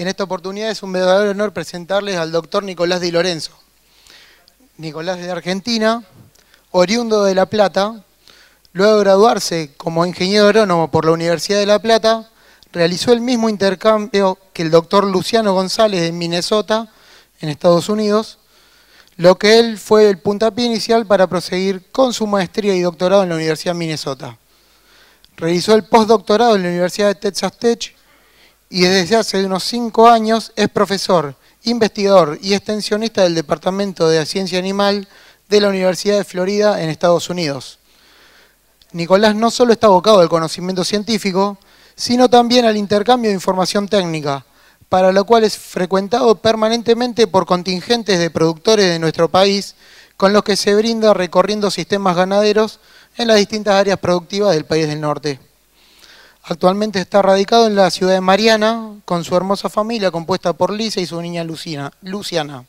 En esta oportunidad es un verdadero honor presentarles al doctor Nicolás Di Lorenzo. Nicolás es de Argentina, oriundo de La Plata, luego de graduarse como ingeniero agrónomo por la Universidad de La Plata, realizó el mismo intercambio que el doctor Luciano González en Minnesota, en Estados Unidos, lo que él fue el puntapié inicial para proseguir con su maestría y doctorado en la Universidad de Minnesota. Realizó el postdoctorado en la Universidad de Texas Tech y desde hace unos cinco años es profesor, investigador y extensionista del Departamento de Ciencia Animal de la Universidad de Florida en Estados Unidos. Nicolás no solo está abocado al conocimiento científico, sino también al intercambio de información técnica, para lo cual es frecuentado permanentemente por contingentes de productores de nuestro país, con los que se brinda recorriendo sistemas ganaderos en las distintas áreas productivas del país del norte. Actualmente está radicado en la ciudad de Mariana con su hermosa familia compuesta por Lisa y su niña Luciana.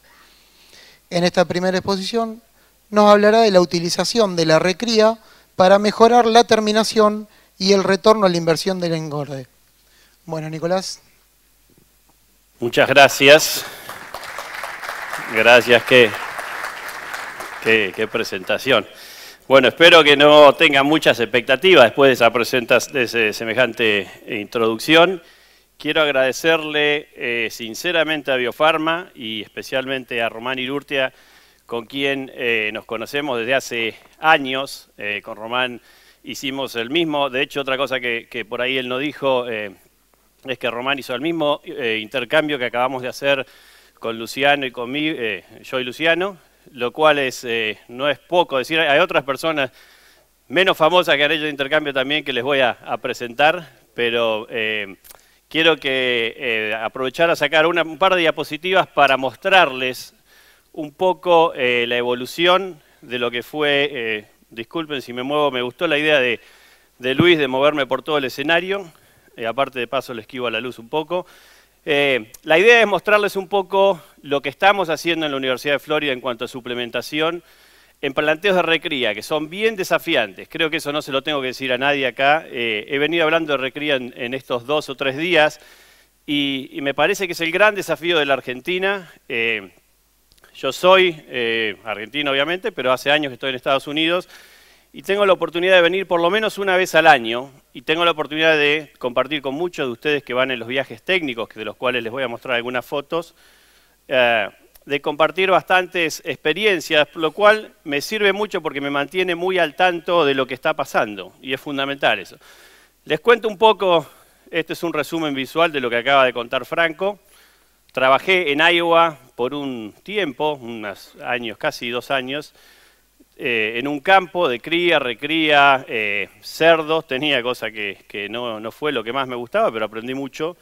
En esta primera exposición nos hablará de la utilización de la recría para mejorar la terminación y el retorno a la inversión del engorde. Bueno, Nicolás. Muchas gracias. Gracias, qué, qué presentación. Bueno, espero que no tengan muchas expectativas después de esa presentación de ese, semejante introducción. Quiero agradecerle eh, sinceramente a Biofarma y especialmente a Román Irurtia, con quien eh, nos conocemos desde hace años. Eh, con Román hicimos el mismo. De hecho, otra cosa que, que por ahí él no dijo es que Román hizo el mismo intercambio que acabamos de hacer con Luciano y conmigo, yo y Luciano, lo cual es, eh, no es poco. decir, hay otras personas menos famosas que han hecho intercambio también que les voy a, presentar, pero eh, quiero que eh, aprovechar a sacar una, un par de diapositivas para mostrarles un poco la evolución de lo que fue, disculpen si me muevo, me gustó la idea de, de Luis de moverme por todo el escenario, aparte de paso le esquivo a la luz un poco. Eh, la idea es mostrarles un poco lo que estamos haciendo en la Universidad de Florida en cuanto a suplementación en planteos de recría, que son bien desafiantes. Creo que eso no se lo tengo que decir a nadie acá. Eh, he venido hablando de recría en, estos dos o tres días y, me parece que es el gran desafío de la Argentina. Eh, yo soy argentino, obviamente, pero hace años que estoy en Estados Unidos y tengo la oportunidad de venir por lo menos una vez al año y tengo la oportunidad de compartir con muchos de ustedes que van en los viajes técnicos, de los cuales les voy a mostrar algunas fotos, eh, de compartir bastantes experiencias, lo cual me sirve mucho porque me mantiene muy al tanto de lo que está pasando y es fundamental eso. Les cuento un poco, este es un resumen visual de lo que acaba de contar Franco. Trabajé en Iowa por un tiempo, unos años, casi dos años, eh, en un campo de cría, recría, eh, cerdos, tenía cosa que, no, no, fue lo que más me gustaba, pero aprendí mucho,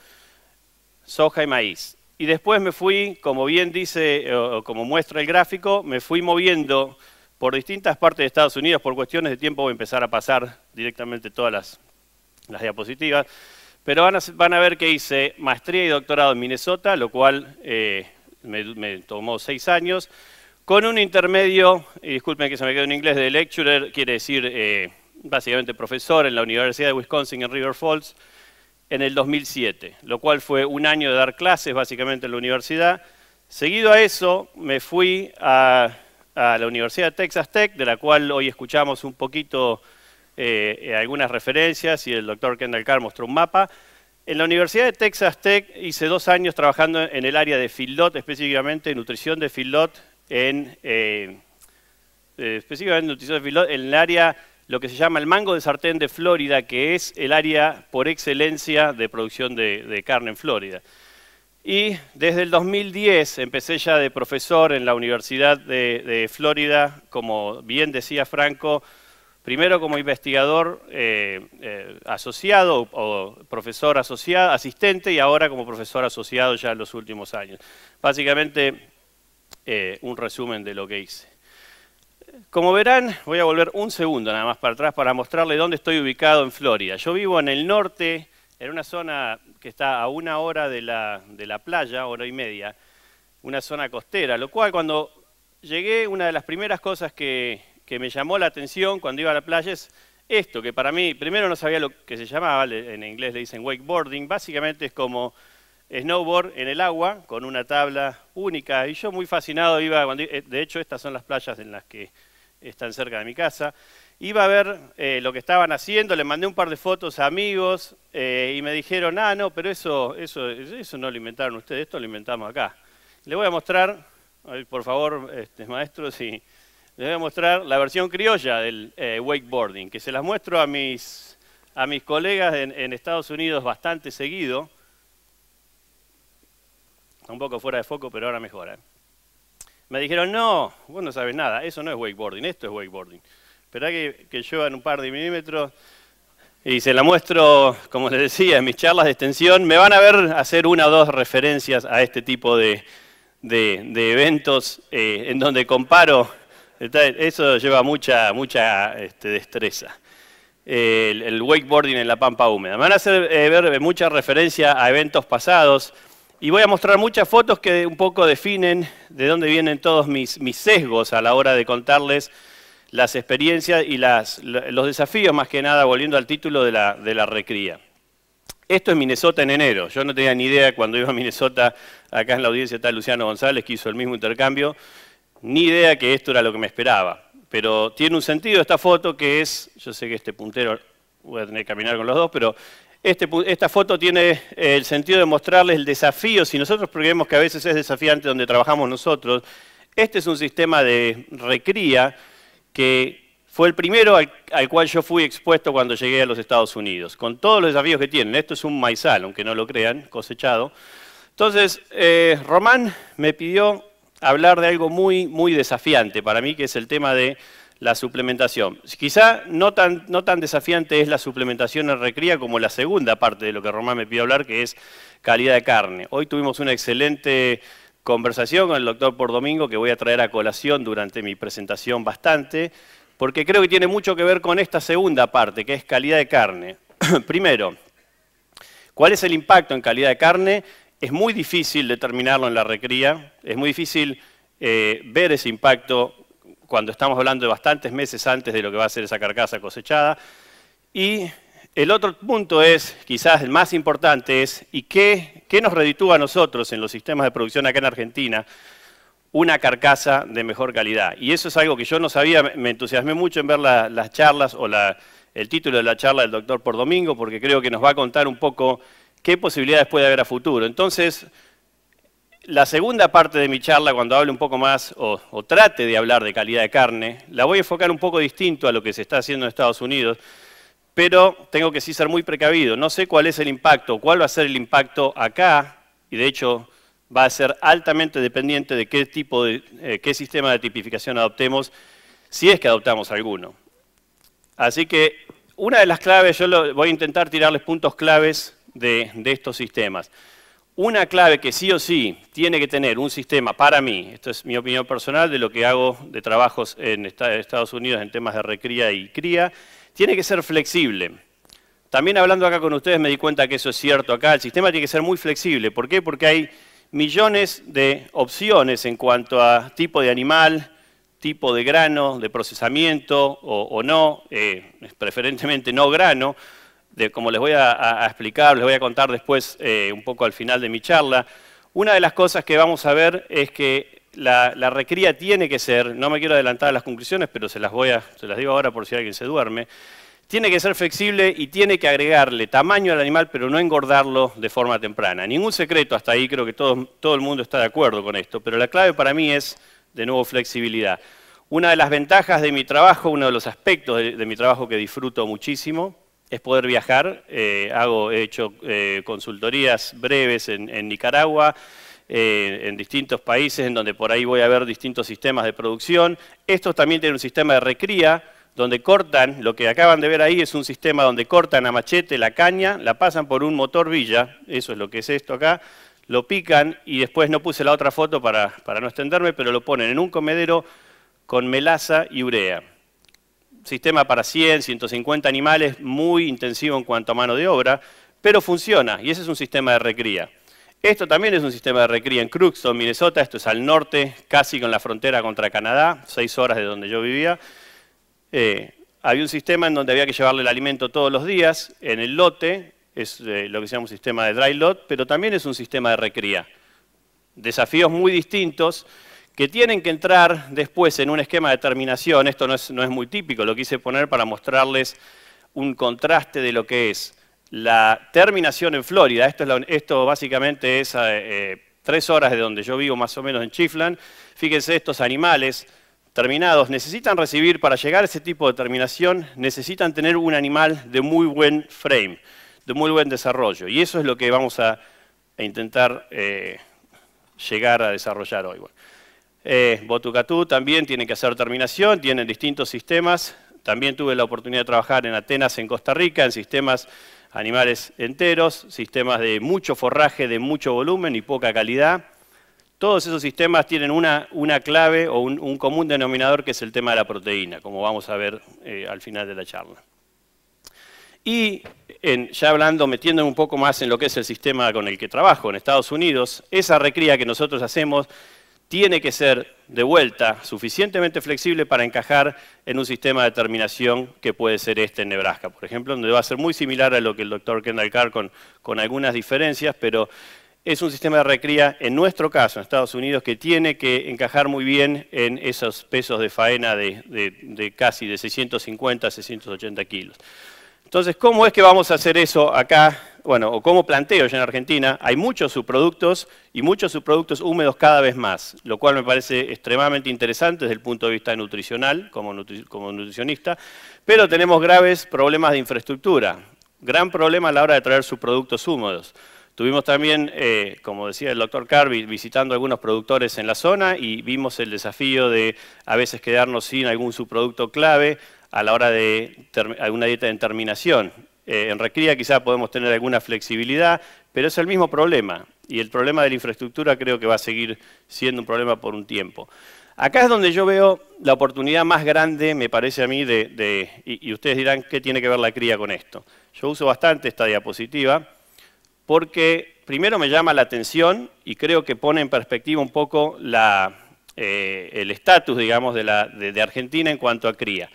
soja y maíz. Y después me fui, como bien dice, eh, o como muestra el gráfico, me fui moviendo por distintas partes de Estados Unidos, por cuestiones de tiempo voy a empezar a pasar directamente todas las, diapositivas, pero van a, ver que hice maestría y doctorado en Minnesota, lo cual me tomó seis años, con un intermedio, y disculpen que se me quedó en inglés, de lecturer, quiere decir eh, básicamente profesor en la Universidad de Wisconsin en River Falls, en el 2007, lo cual fue un año de dar clases básicamente en la universidad. Seguido a eso, me fui a, la Universidad de Texas Tech, de la cual hoy escuchamos un poquito eh, eh, algunas referencias y el doctor Kendall Carr mostró un mapa. En la Universidad de Texas Tech hice dos años trabajando en el área de Fildot, específicamente nutrición de Fildot, en, eh, eh, específicamente en el área, lo que se llama el mango de sartén de Florida, que es el área por excelencia de producción de, carne en Florida. Y desde el 2010 empecé ya de profesor en la Universidad de, Florida, como bien decía Franco, primero como investigador eh, asociado o profesor asociado, asistente y ahora como profesor asociado ya en los últimos años. Básicamente eh, un resumen de lo que hice. Como verán, voy a volver un segundo nada más para atrás para mostrarle dónde estoy ubicado en Florida. Yo vivo en el norte, en una zona que está a una hora de la, playa, hora y media, una zona costera, lo cual cuando llegué, una de las primeras cosas que, que me llamó la atención cuando iba a la playa es esto, que para mí, primero no sabía lo que se llamaba, en inglés le dicen wakeboarding, básicamente es como snowboard en el agua con una tabla única. Y yo muy fascinado iba, eh, de hecho estas son las playas en las que están cerca de mi casa, iba a ver eh, lo que estaban haciendo, le mandé un par de fotos a amigos eh, y me dijeron, ah, no, pero eso, eso, eso no lo inventaron ustedes, esto lo inventamos acá. Le voy a mostrar, por favor, este, maestros, si les voy a mostrar la versión criolla del wakeboarding, que se las muestro a mis, a mis colegas en Estados Unidos bastante seguido un poco fuera de foco, pero ahora mejora. ¿eh? Me dijeron, no, vos no sabes nada, eso no es wakeboarding, esto es wakeboarding. Esperá que, que llueva un par de milímetros y se la muestro, como les decía, en mis charlas de extensión. Me van a ver hacer una o dos referencias a este tipo de, eventos eh, en donde comparo. Eso lleva mucha, mucha este, destreza. el, wakeboarding en la pampa húmeda. Me van a hacer eh, ver mucha referencia a eventos pasados. Y voy a mostrar muchas fotos que un poco definen de dónde vienen todos mis, sesgos a la hora de contarles las experiencias y los desafíos, más que nada, volviendo al título de la, de la recría. Esto es Minnesota en enero. Yo no tenía ni idea cuando iba a Minnesota, acá en la audiencia está Luciano González, que hizo el mismo intercambio, ni idea que esto era lo que me esperaba. Pero tiene un sentido esta foto que es, yo sé que este puntero voy a tener que caminar con los dos, pero este esta foto tiene eh, el sentido de mostrarles el desafío, si nosotros creemos que a veces es desafiante donde trabajamos nosotros, este es un sistema de recría que fue el primero al, cual yo fui expuesto cuando llegué a los Estados Unidos, con todos los desafíos que tienen. Esto es un maizal, aunque no lo crean, cosechado. Entonces, eh, Román me pidió hablar de algo muy, muy desafiante para mí, que es el tema de la suplementación. Quizá no tan, no tan desafiante es la suplementación en recría como la segunda parte de lo que Román me pidió hablar, que es calidad de carne. Hoy tuvimos una excelente conversación con el doctor por domingo que voy a traer a colación durante mi presentación bastante, porque creo que tiene mucho que ver con esta segunda parte, que es calidad de carne. Primero, ¿cuál es el impacto en calidad de carne? Es muy difícil determinarlo en la recría, es muy difícil eh, ver ese impacto cuando estamos hablando de bastantes meses antes de lo que va a ser esa carcasa cosechada. Y el otro punto es, quizás el más importante, es ¿y qué, qué nos reditúa a nosotros en los sistemas de producción acá en Argentina? una carcasa de mejor calidad. Y eso es algo que yo no sabía, me entusiasmé mucho en ver las charlas o el título de la charla del doctor por domingo, porque creo que nos va a contar un poco qué posibilidades puede haber a futuro. Entonces, la segunda parte de mi charla, cuando hable un poco más o, trate de hablar de calidad de carne, la voy a enfocar un poco distinto a lo que se está haciendo en Estados Unidos, pero tengo que sí ser muy precavido. No sé cuál es el impacto, cuál va a ser el impacto acá, y de hecho va a ser altamente dependiente de qué tipo de, eh, qué sistema de tipificación adoptemos, si es que adoptamos alguno. Así que una de las claves, yo voy a intentar tirarles puntos claves de estos sistemas. Una clave que sí o sí tiene que tener un sistema, para mí, esto es mi opinión personal de lo que hago de trabajos en Estados Unidos en temas de recría y cría, tiene que ser flexible. También hablando acá con ustedes me di cuenta que eso es cierto acá, el sistema tiene que ser muy flexible. ¿Por qué? Porque hay millones de opciones en cuanto a tipo de animal, tipo de grano, de procesamiento o, no, eh, preferentemente no grano, como les voy a, explicar, les voy a contar después eh, un poco al final de mi charla, una de las cosas que vamos a ver es que la, recría tiene que ser, no me quiero adelantar a las conclusiones, pero se las, voy se las digo ahora por si alguien se duerme, tiene que ser flexible y tiene que agregarle tamaño al animal, pero no engordarlo de forma temprana. Ningún secreto hasta ahí, creo que todo, el mundo está de acuerdo con esto, pero la clave para mí es, de nuevo, flexibilidad. Una de las ventajas de mi trabajo, uno de los aspectos de mi trabajo que disfruto muchísimo, es poder viajar. Eh, hago, he hecho eh, consultorías breves en, Nicaragua, eh, en distintos países, en donde por ahí voy a ver distintos sistemas de producción. Estos también tienen un sistema de recría, donde cortan, lo que acaban de ver ahí es un sistema donde cortan a machete la caña, la pasan por un motor villa, eso es lo que es esto acá, lo pican y después no puse la otra foto para, para no extenderme, pero lo ponen en un comedero con melaza y urea sistema para 100, 150 animales, muy intensivo en cuanto a mano de obra, pero funciona, y ese es un sistema de recría. Esto también es un sistema de recría en Crookston, Minnesota, esto es al norte, casi con la frontera contra Canadá, seis horas de donde yo vivía. Eh, había un sistema en donde había que llevarle el alimento todos los días, en el lote, es eh, lo que se llama un sistema de dry lot, pero también es un sistema de recría. Desafíos muy distintos, que tienen que entrar después en un esquema de terminación. Esto no es, muy típico, lo quise poner para mostrarles un contraste de lo que es la terminación en Florida. Esto, básicamente es eh, eh, tres horas de donde yo vivo, más o menos en Chiflan. Fíjense, estos animales terminados necesitan recibir, para llegar a ese tipo de terminación, necesitan tener un animal de muy buen frame, de muy buen desarrollo. Y eso es lo que vamos a, intentar eh, llegar a desarrollar hoy. Eh, Botucatú también tiene que hacer terminación, tienen distintos sistemas. También tuve la oportunidad de trabajar en Atenas, en Costa Rica, en sistemas animales enteros, sistemas de mucho forraje, de mucho volumen y poca calidad. Todos esos sistemas tienen una, una clave o un, común denominador que es el tema de la proteína, como vamos a ver eh, al final de la charla. Y ya hablando, metiéndome un poco más en lo que es el sistema con el que trabajo en Estados Unidos, esa recría que nosotros hacemos tiene que ser de vuelta suficientemente flexible para encajar en un sistema de terminación que puede ser este en Nebraska, por ejemplo, donde va a ser muy similar a lo que el doctor Kendall Carr con, con algunas diferencias, pero es un sistema de recría, en nuestro caso, en Estados Unidos, que tiene que encajar muy bien en esos pesos de faena de, de casi de 650 a 680 kilos. Entonces, ¿cómo es que vamos a hacer eso acá bueno, o como planteo yo en Argentina, hay muchos subproductos y muchos subproductos húmedos cada vez más, lo cual me parece extremadamente interesante desde el punto de vista nutricional, como, nutricionista, pero tenemos graves problemas de infraestructura, gran problema a la hora de traer subproductos húmedos. Tuvimos también, eh, como decía el doctor Carby, visitando algunos productores en la zona y vimos el desafío de a veces quedarnos sin algún subproducto clave a la hora de alguna dieta de terminación. Eh, en Recría quizá podemos tener alguna flexibilidad, pero es el mismo problema. Y el problema de la infraestructura creo que va a seguir siendo un problema por un tiempo. Acá es donde yo veo la oportunidad más grande, me parece a mí, de, y, ustedes dirán, ¿qué tiene que ver la cría con esto? Yo uso bastante esta diapositiva porque primero me llama la atención y creo que pone en perspectiva un poco eh, el estatus, digamos, de, Argentina en cuanto a cría.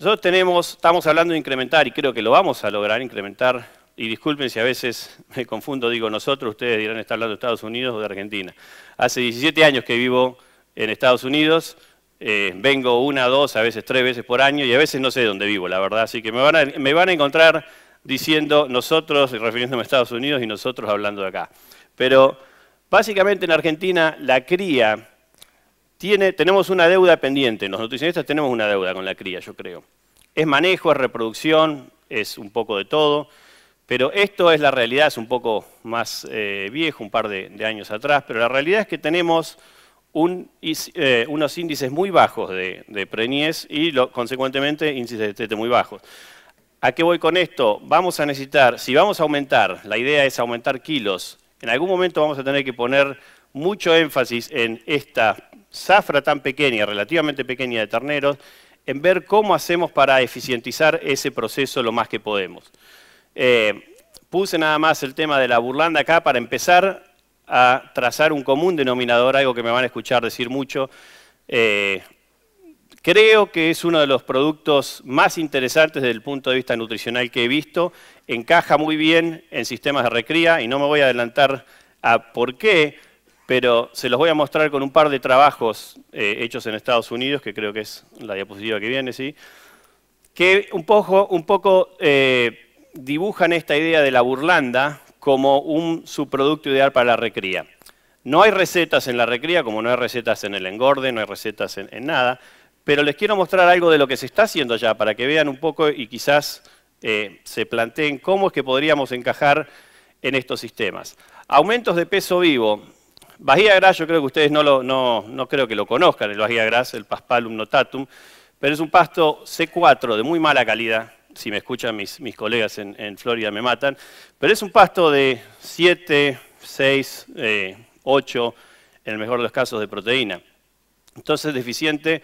Nosotros tenemos, estamos hablando de incrementar, y creo que lo vamos a lograr, incrementar, y disculpen si a veces me confundo, digo nosotros, ustedes dirán estar hablando de Estados Unidos o de Argentina. Hace 17 años que vivo en Estados Unidos, eh, vengo una, dos, a veces tres veces por año, y a veces no sé dónde vivo, la verdad, así que me van a, me van a encontrar diciendo nosotros, refiriéndome a Estados Unidos, y nosotros hablando de acá. Pero básicamente en Argentina la cría tenemos una deuda pendiente, los nutricionistas tenemos una deuda con la cría, yo creo. Es manejo, es reproducción, es un poco de todo, pero esto es la realidad, es un poco más eh, viejo, un par de, años atrás, pero la realidad es que tenemos eh, unos índices muy bajos de, de preñez y consecuentemente índices de tete muy bajos. ¿A qué voy con esto? Vamos a necesitar, si vamos a aumentar, la idea es aumentar kilos, en algún momento vamos a tener que poner mucho énfasis en esta zafra tan pequeña, relativamente pequeña de terneros, en ver cómo hacemos para eficientizar ese proceso lo más que podemos. Eh, puse nada más el tema de la burlanda acá para empezar a trazar un común denominador, algo que me van a escuchar decir mucho. Eh, creo que es uno de los productos más interesantes desde el punto de vista nutricional que he visto. Encaja muy bien en sistemas de recría y no me voy a adelantar a por qué, pero se los voy a mostrar con un par de trabajos eh, hechos en Estados Unidos, que creo que es la diapositiva que viene, ¿sí? que un poco, un poco eh, dibujan esta idea de la burlanda como un subproducto ideal para la recría. No hay recetas en la recría, como no hay recetas en el engorde, no hay recetas en, nada, pero les quiero mostrar algo de lo que se está haciendo allá, para que vean un poco y quizás eh, se planteen cómo es que podríamos encajar en estos sistemas. Aumentos de peso vivo Bahía Gras, yo creo que ustedes no, lo, no, creo que lo conozcan, el Bahía Gras, el Paspalum notatum, pero es un pasto C4 de muy mala calidad, si me escuchan mis, colegas en, Florida me matan, pero es un pasto de 7, 6, 8, en el mejor de los casos, de proteína. Entonces, deficiente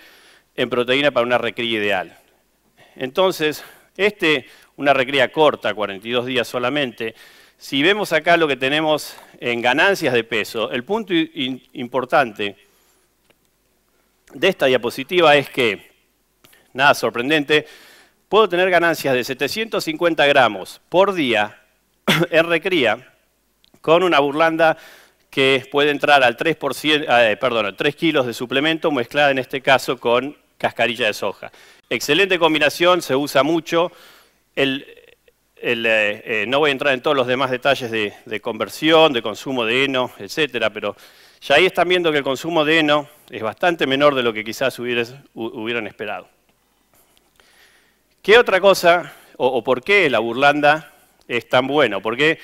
en proteína para una recría ideal. Entonces, este, una recría corta, 42 días solamente, si vemos acá lo que tenemos en ganancias de peso, el punto importante de esta diapositiva es que, nada sorprendente, puedo tener ganancias de 750 gramos por día en recría con una burlanda que puede entrar al 3%, ah, eh, perdón, 3 kilos de suplemento mezclada en este caso con cascarilla de soja. Excelente combinación, se usa mucho. El, eh, eh, no voy a entrar en todos los demás detalles de, conversión, de consumo de heno, etcétera, pero ya ahí están viendo que el consumo de heno es bastante menor de lo que quizás hubieran esperado. ¿Qué otra cosa o, por qué la burlanda es tan bueno? ¿Por qué,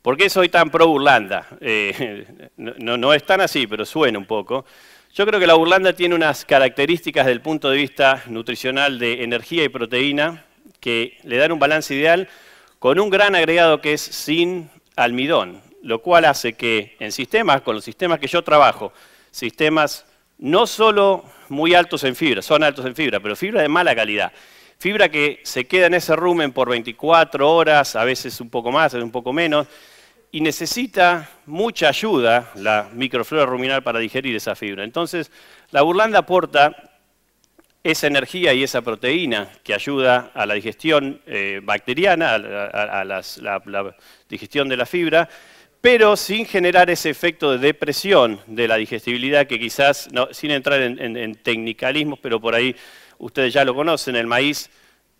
por qué soy tan pro burlanda? Eh, no, no es tan así, pero suena un poco. Yo creo que la burlanda tiene unas características del punto de vista nutricional de energía y proteína que le dan un balance ideal con un gran agregado que es sin almidón, lo cual hace que en sistemas, con los sistemas que yo trabajo, sistemas no solo muy altos en fibra, son altos en fibra, pero fibra de mala calidad, fibra que se queda en ese rumen por 24 horas, a veces un poco más, a veces un poco menos, y necesita mucha ayuda la microflora ruminal para digerir esa fibra. Entonces, la burlanda aporta esa energía y esa proteína que ayuda a la digestión eh, bacteriana, a, la, digestión de la fibra, pero sin generar ese efecto de depresión de la digestibilidad que quizás, sin entrar en, tecnicalismos, pero por ahí ustedes ya lo conocen, el maíz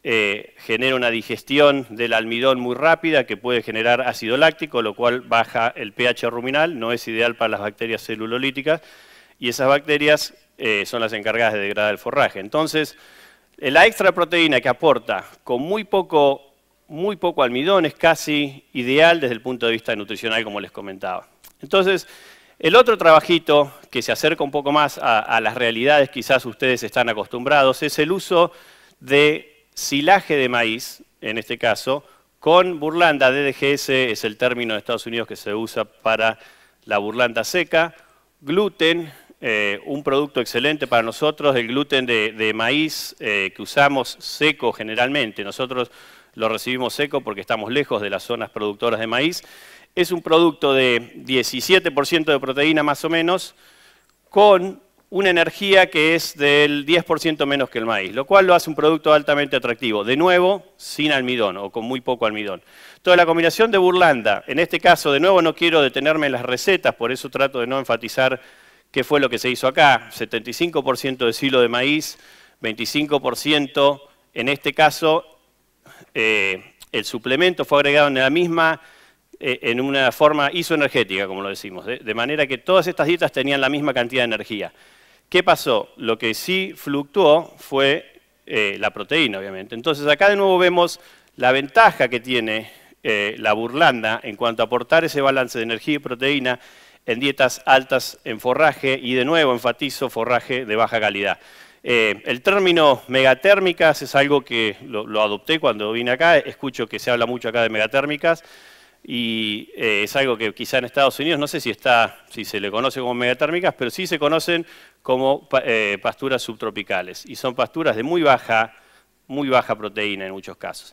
eh, genera una digestión del almidón muy rápida que puede generar ácido láctico, lo cual baja el pH ruminal, no es ideal para las bacterias celulolíticas, y esas bacterias eh, son las encargadas de degradar el forraje. Entonces, la extra proteína que aporta con muy poco, muy poco almidón es casi ideal desde el punto de vista nutricional, como les comentaba. Entonces, el otro trabajito que se acerca un poco más a, a, las realidades, quizás ustedes están acostumbrados, es el uso de silaje de maíz, en este caso, con burlanda. DDGS es el término de Estados Unidos que se usa para la burlanda seca, gluten, eh, un producto excelente para nosotros, el gluten de, maíz eh, que usamos seco generalmente. Nosotros lo recibimos seco porque estamos lejos de las zonas productoras de maíz. Es un producto de 17% de proteína más o menos, con una energía que es del 10% menos que el maíz, lo cual lo hace un producto altamente atractivo. De nuevo, sin almidón o con muy poco almidón. Toda la combinación de Burlanda, en este caso, de nuevo no quiero detenerme en las recetas, por eso trato de no enfatizar ¿Qué fue lo que se hizo acá? 75% de silo de maíz, 25% en este caso, eh, el suplemento fue agregado en la misma, eh, en una forma isoenergética, como lo decimos, de, manera que todas estas dietas tenían la misma cantidad de energía. ¿Qué pasó? Lo que sí fluctuó fue eh, la proteína, obviamente. Entonces acá de nuevo vemos la ventaja que tiene la burlanda en cuanto a aportar ese balance de energía y proteína en dietas altas en forraje y de nuevo enfatizo forraje de baja calidad. Eh, el término megatérmicas es algo que lo, adopté cuando vine acá, escucho que se habla mucho acá de megatérmicas y eh, es algo que quizá en Estados Unidos, no sé si, está, si se le conoce como megatérmicas, pero sí se conocen como eh, pasturas subtropicales y son pasturas de muy baja, muy baja proteína en muchos casos.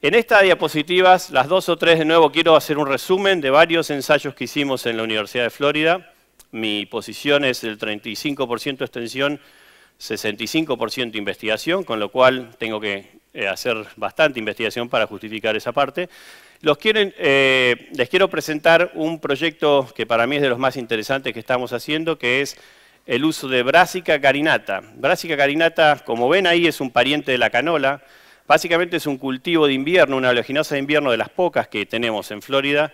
En estas diapositivas, las dos o tres de nuevo, quiero hacer un resumen de varios ensayos que hicimos en la Universidad de Florida. Mi posición es el 35% extensión, 65% investigación, con lo cual tengo que eh, hacer bastante investigación para justificar esa parte. Eh, les quiero presentar un proyecto que para mí es de los más interesantes que estamos haciendo, que es el uso de Brásica carinata. Brásica carinata, como ven ahí, es un pariente de la canola, Básicamente es un cultivo de invierno, una oleaginosa de invierno de las pocas que tenemos en Florida,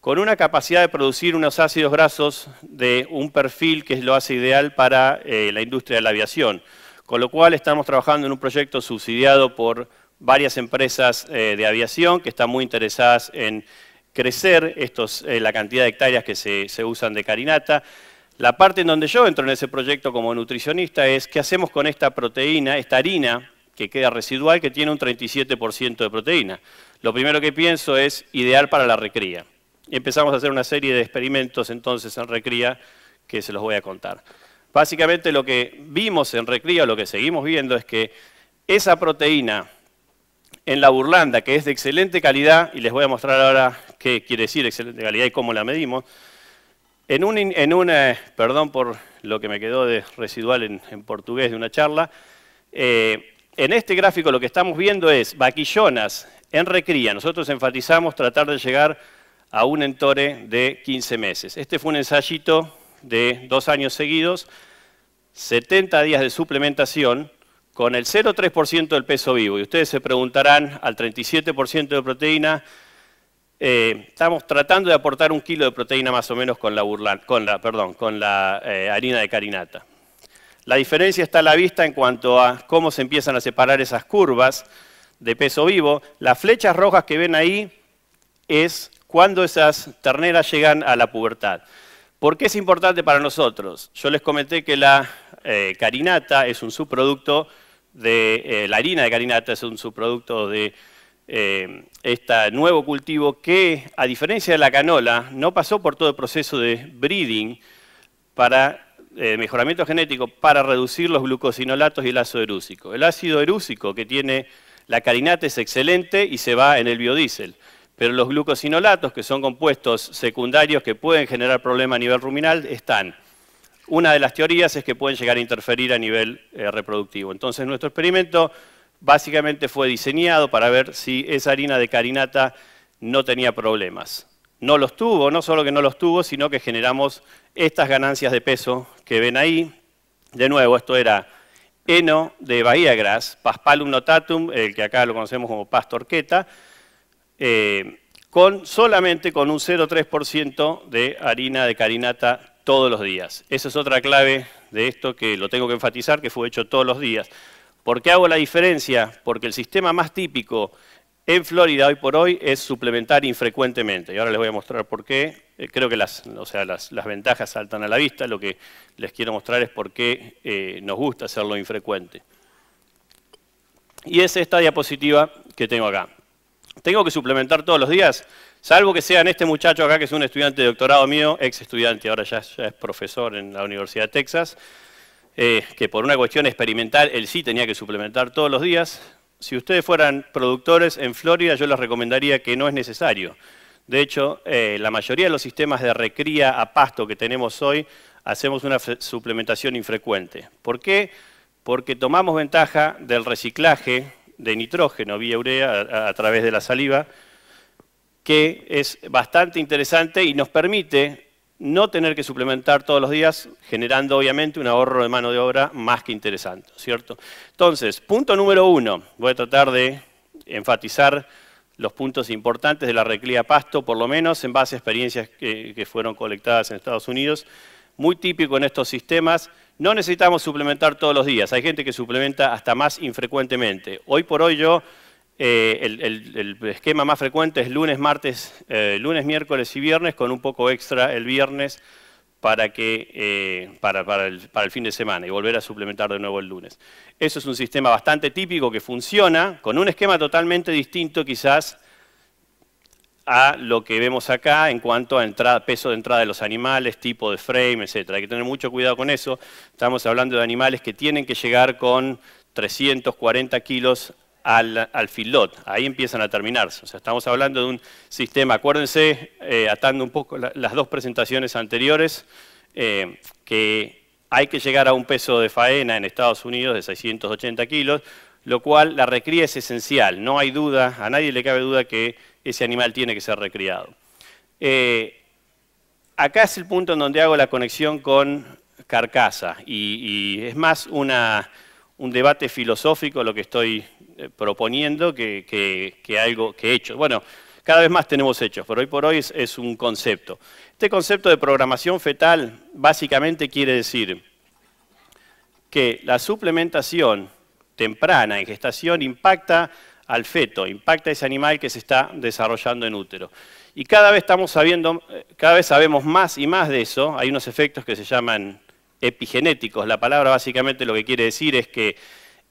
con una capacidad de producir unos ácidos grasos de un perfil que lo hace ideal para eh, la industria de la aviación. Con lo cual estamos trabajando en un proyecto subsidiado por varias empresas eh, de aviación que están muy interesadas en crecer eh, la cantidad de hectáreas que se, se usan de carinata. La parte en donde yo entro en ese proyecto como nutricionista es qué hacemos con esta proteína, esta harina que queda residual, que tiene un 37% de proteína. Lo primero que pienso es ideal para la recría. Y empezamos a hacer una serie de experimentos entonces en recría que se los voy a contar. Básicamente lo que vimos en recría, lo que seguimos viendo es que esa proteína en la burlanda, que es de excelente calidad, y les voy a mostrar ahora qué quiere decir excelente calidad y cómo la medimos, en una, perdón por lo que me quedó de residual en, portugués de una charla, eh, en este gráfico lo que estamos viendo es vaquillonas en recría. Nosotros enfatizamos tratar de llegar a un entore de 15 meses. Este fue un ensayito de dos años seguidos, 70 días de suplementación con el 0,3% del peso vivo. Y ustedes se preguntarán, al 37% de proteína, eh, estamos tratando de aportar un kilo de proteína más o menos con la, con la, perdón, con la eh, harina de carinata. La diferencia está a la vista en cuanto a cómo se empiezan a separar esas curvas de peso vivo. Las flechas rojas que ven ahí es cuando esas terneras llegan a la pubertad. ¿Por qué es importante para nosotros? Yo les comenté que la eh, carinata es un subproducto de, eh, la harina de carinata es un subproducto de este nuevo cultivo que, a diferencia de la canola, no pasó por todo el proceso de breeding para eh, mejoramiento genético para reducir los glucosinolatos y el ácido erúsico. El ácido erúsico que tiene la carinata es excelente y se va en el biodiesel, pero los glucosinolatos, que son compuestos secundarios que pueden generar problemas a nivel ruminal, están. Una de las teorías es que pueden llegar a interferir a nivel eh, reproductivo. Entonces nuestro experimento básicamente fue diseñado para ver si esa harina de carinata no tenía problemas no los tuvo, no solo que no los tuvo, sino que generamos estas ganancias de peso que ven ahí. De nuevo, esto era heno de Bahía Gras, Paspalum notatum, el que acá lo conocemos como pastorqueta, eh, con, solamente con un 0,3% de harina de carinata todos los días. Esa es otra clave de esto que lo tengo que enfatizar, que fue hecho todos los días. ¿Por qué hago la diferencia? Porque el sistema más típico en Florida hoy por hoy es suplementar infrecuentemente. Y ahora les voy a mostrar por qué. Eh, creo que las, sea, las, ventajas saltan a la vista. Lo que les quiero mostrar es por qué eh, nos gusta hacerlo infrecuente. Y es esta diapositiva que tengo acá. Tengo que suplementar todos los días, salvo que sean este muchacho acá, que es un estudiante de doctorado mío, ex estudiante, ahora ya, es profesor en la Universidad de Texas, eh, que por una cuestión experimental él sí tenía que suplementar todos los días, si ustedes fueran productores en Florida, yo les recomendaría que no es necesario. De hecho, eh, la mayoría de los sistemas de recría a pasto que tenemos hoy hacemos una suplementación infrecuente. ¿Por qué? Porque tomamos ventaja del reciclaje de nitrógeno vía urea a través de la saliva, que es bastante interesante y nos permite no tener que suplementar todos los días, generando obviamente un ahorro de mano de obra más que interesante, ¿cierto? Entonces, punto número uno, voy a tratar de enfatizar los puntos importantes de la reclía pasto, por lo menos en base a experiencias que, que, fueron colectadas en Estados Unidos. Muy típico en estos sistemas, no necesitamos suplementar todos los días, hay gente que suplementa hasta más infrecuentemente. Hoy por hoy yo eh, el, esquema más frecuente es lunes, martes, eh, lunes, miércoles y viernes, con un poco extra el viernes para, que, eh, para, el, fin de semana y volver a suplementar de nuevo el lunes. Eso es un sistema bastante típico que funciona con un esquema totalmente distinto quizás a lo que vemos acá en cuanto a entrada, peso de entrada de los animales, tipo de frame, etc. Hay que tener mucho cuidado con eso. Estamos hablando de animales que tienen que llegar con 340 kilos al, al Ahí empiezan a terminarse. O sea, estamos hablando de un sistema, acuérdense, eh, atando un poco las dos presentaciones anteriores, eh, que hay que llegar a un peso de faena en Estados Unidos de 680 kilos, lo cual la recría es esencial, no hay duda, a nadie le cabe duda que ese animal tiene que ser recriado. Eh, acá es el punto en donde hago la conexión con carcasa y, y es más una, un debate filosófico lo que estoy eh, proponiendo que, algo, que he hecho. Bueno, cada vez más tenemos hechos, pero hoy por hoy es, un concepto. Este concepto de programación fetal básicamente quiere decir que la suplementación temprana en gestación impacta al feto, impacta a ese animal que se está desarrollando en útero. Y cada vez estamos sabiendo, eh, cada vez sabemos más y más de eso. Hay unos efectos que se llaman epigenéticos. La palabra básicamente lo que quiere decir es que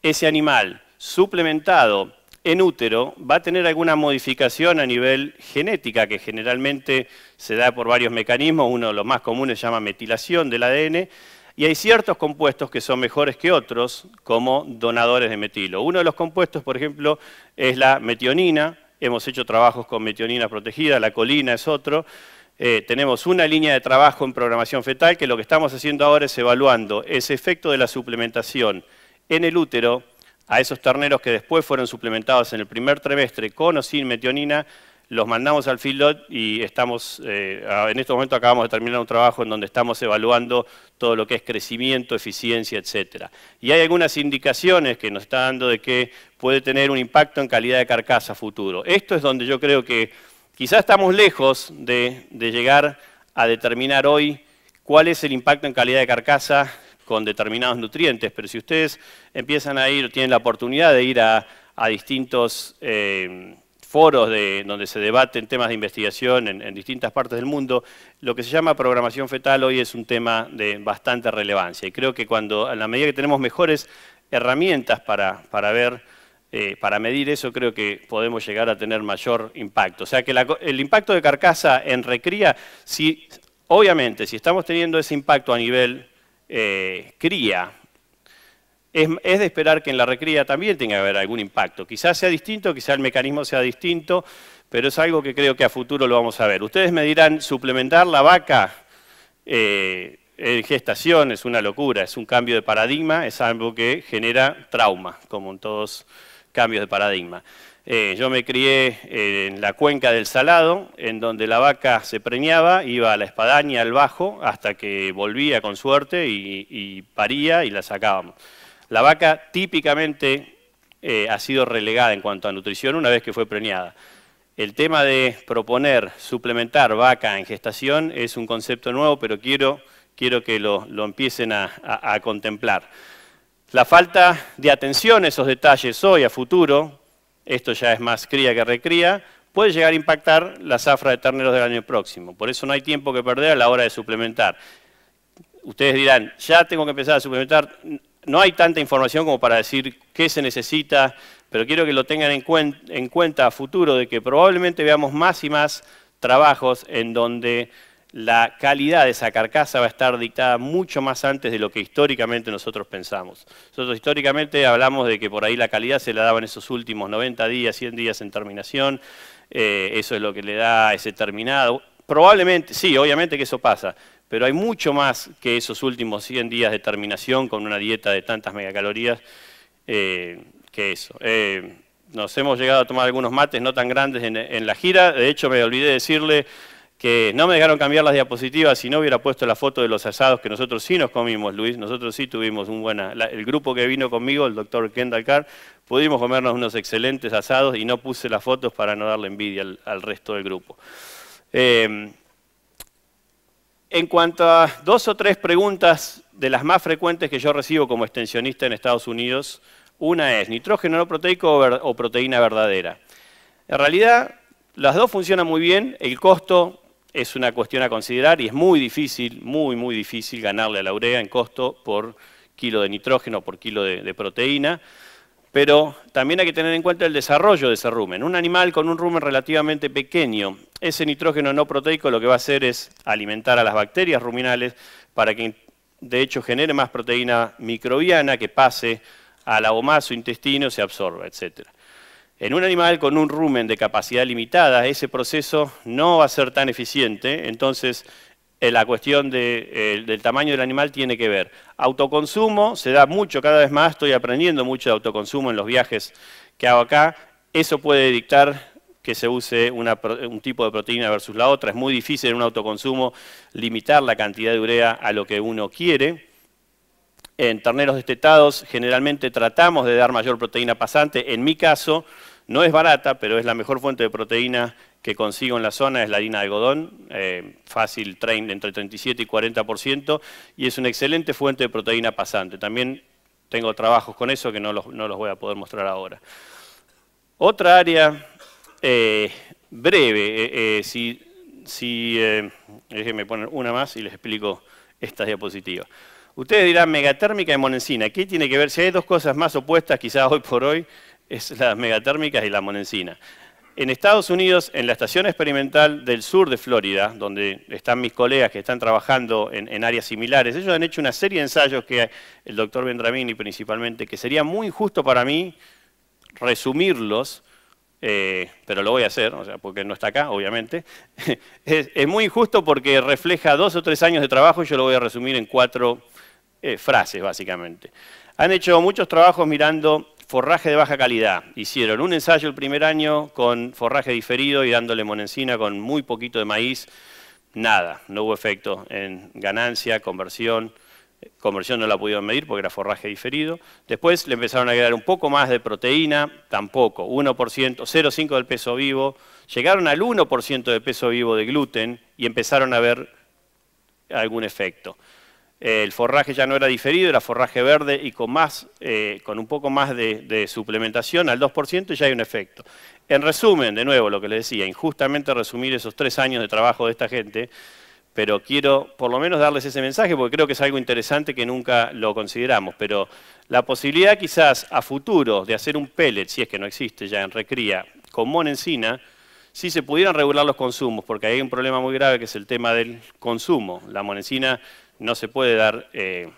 ese animal suplementado en útero va a tener alguna modificación a nivel genética, que generalmente se da por varios mecanismos, uno de los más comunes se llama metilación del ADN, y hay ciertos compuestos que son mejores que otros como donadores de metilo. Uno de los compuestos, por ejemplo, es la metionina, hemos hecho trabajos con metionina protegida, la colina es otro, eh, tenemos una línea de trabajo en programación fetal que lo que estamos haciendo ahora es evaluando ese efecto de la suplementación en el útero a esos terneros que después fueron suplementados en el primer trimestre con o sin metionina, los mandamos al feedlot y estamos, eh, en este momento acabamos de terminar un trabajo en donde estamos evaluando todo lo que es crecimiento, eficiencia, etc. Y hay algunas indicaciones que nos está dando de que puede tener un impacto en calidad de carcasa futuro. Esto es donde yo creo que quizás estamos lejos de, de llegar a determinar hoy cuál es el impacto en calidad de carcasa con determinados nutrientes, pero si ustedes empiezan a ir, o tienen la oportunidad de ir a, distintos eh, foros de, donde se debaten temas de investigación en, distintas partes del mundo, lo que se llama programación fetal hoy es un tema de bastante relevancia. Y creo que cuando, a la medida que tenemos mejores herramientas para, para ver, eh, para medir eso, creo que podemos llegar a tener mayor impacto. O sea que el impacto de carcasa en recría, si, obviamente, si estamos teniendo ese impacto a nivel eh, cría, es, de esperar que en la recría también tenga que haber algún impacto. Quizás sea distinto, quizás el mecanismo sea distinto, pero es algo que creo que a futuro lo vamos a ver. Ustedes me dirán, suplementar la vaca eh, en gestación es una locura, es un cambio de paradigma, es algo que genera trauma, como en todos cambios de paradigma. Eh, yo me crié eh, en la cuenca del Salado, en donde la vaca se preñaba, iba a la espadaña, al bajo, hasta que volvía con suerte y, paría y la sacábamos. La vaca típicamente eh, ha sido relegada en cuanto a nutrición una vez que fue preñada. El tema de proponer suplementar vaca en gestación es un concepto nuevo, pero quiero, quiero que lo, empiecen a, a contemplar. La falta de atención a esos detalles hoy, a futuro, esto ya es más cría que recría, puede llegar a impactar la zafra de terneros del año próximo. Por eso no hay tiempo que perder a la hora de suplementar. Ustedes dirán, ya tengo que empezar a suplementar. No hay tanta información como para decir qué se necesita, pero quiero que lo tengan en, en cuenta a futuro de que probablemente veamos más y más trabajos en donde la calidad de esa carcasa va a estar dictada mucho más antes de lo que históricamente nosotros pensamos. Nosotros históricamente hablamos de que por ahí la calidad se la daban esos últimos 90 días, 100 días en terminación, eh, eso es lo que le da ese terminado. Probablemente, sí, obviamente que eso pasa, pero hay mucho más que esos últimos 100 días de terminación con una dieta de tantas megacalorías eh, que eso. Eh, nos hemos llegado a tomar algunos mates no tan grandes en, en la gira, de hecho me olvidé decirle que no me dejaron cambiar las diapositivas si no hubiera puesto la foto de los asados que nosotros sí nos comimos, Luis. Nosotros sí tuvimos un buen... El grupo que vino conmigo, el doctor Kendall Carr, pudimos comernos unos excelentes asados y no puse las fotos para no darle envidia al, resto del grupo. Em, en cuanto a dos o tres preguntas de las más frecuentes que yo recibo como extensionista en Estados Unidos, una es nitrógeno no proteico o proteína verdadera. En realidad, las dos funcionan muy bien, el costo es una cuestión a considerar y es muy difícil, muy, muy difícil ganarle a la urea en costo por kilo de nitrógeno, por kilo de, proteína pero también hay que tener en cuenta el desarrollo de ese rumen. Un animal con un rumen relativamente pequeño, ese nitrógeno no proteico lo que va a hacer es alimentar a las bacterias ruminales para que de hecho genere más proteína microbiana que pase al la intestino, se absorba, etcétera. En un animal con un rumen de capacidad limitada, ese proceso no va a ser tan eficiente, entonces eh, la cuestión eh, del tamaño del animal tiene que ver. Autoconsumo, se da mucho cada vez más, estoy aprendiendo mucho de autoconsumo en los viajes que hago acá, eso puede dictar que se use un tipo de proteína versus la otra. Es muy difícil en un autoconsumo limitar la cantidad de urea a lo que uno quiere. En terneros destetados generalmente tratamos de dar mayor proteína pasante. En mi caso, no es barata, pero es la mejor fuente de proteína que consigo en la zona, es la harina de algodón, eh, fácil, fácil, entre 37 y 40%, y es una excelente fuente de proteína pasante. También tengo trabajos con eso que no los, voy a poder mostrar ahora. Otra área eh, breve, eh, si, si déjenme poner una más y les explico esta diapositiva. Ustedes dirán megatérmica y monensina. ¿Qué tiene que ver? Si hay dos cosas más opuestas, quizás hoy por hoy, es las megatérmicas y la monensina. En Estados Unidos, en la estación experimental del sur de Florida, donde están mis colegas que están trabajando en, áreas similares, ellos han hecho una serie de ensayos que el doctor Bendramini principalmente, que sería muy injusto para mí resumirlos, eh, pero lo voy a hacer, o sea, porque no está acá, obviamente. es, es muy injusto porque refleja dos o tres años de trabajo y yo lo voy a resumir en cuatro eh, frases, básicamente. Han hecho muchos trabajos mirando forraje de baja calidad. Hicieron un ensayo el primer año con forraje diferido y dándole monensina con muy poquito de maíz. Nada, no hubo efecto en ganancia, conversión. Conversión no la pudieron medir porque era forraje diferido. Después le empezaron a agregar un poco más de proteína, tampoco, 1%, 0,5% del peso vivo. Llegaron al 1% del peso vivo de gluten y empezaron a ver algún efecto el forraje ya no era diferido, era forraje verde y con, más, eh, con un poco más de, suplementación al 2% ya hay un efecto. En resumen, de nuevo lo que les decía, injustamente resumir esos tres años de trabajo de esta gente, pero quiero por lo menos darles ese mensaje porque creo que es algo interesante que nunca lo consideramos, pero la posibilidad quizás a futuro de hacer un pellet, si es que no existe ya en recría, con monencina, si se pudieran regular los consumos, porque hay un problema muy grave que es el tema del consumo. La monencina no se puede dar eh,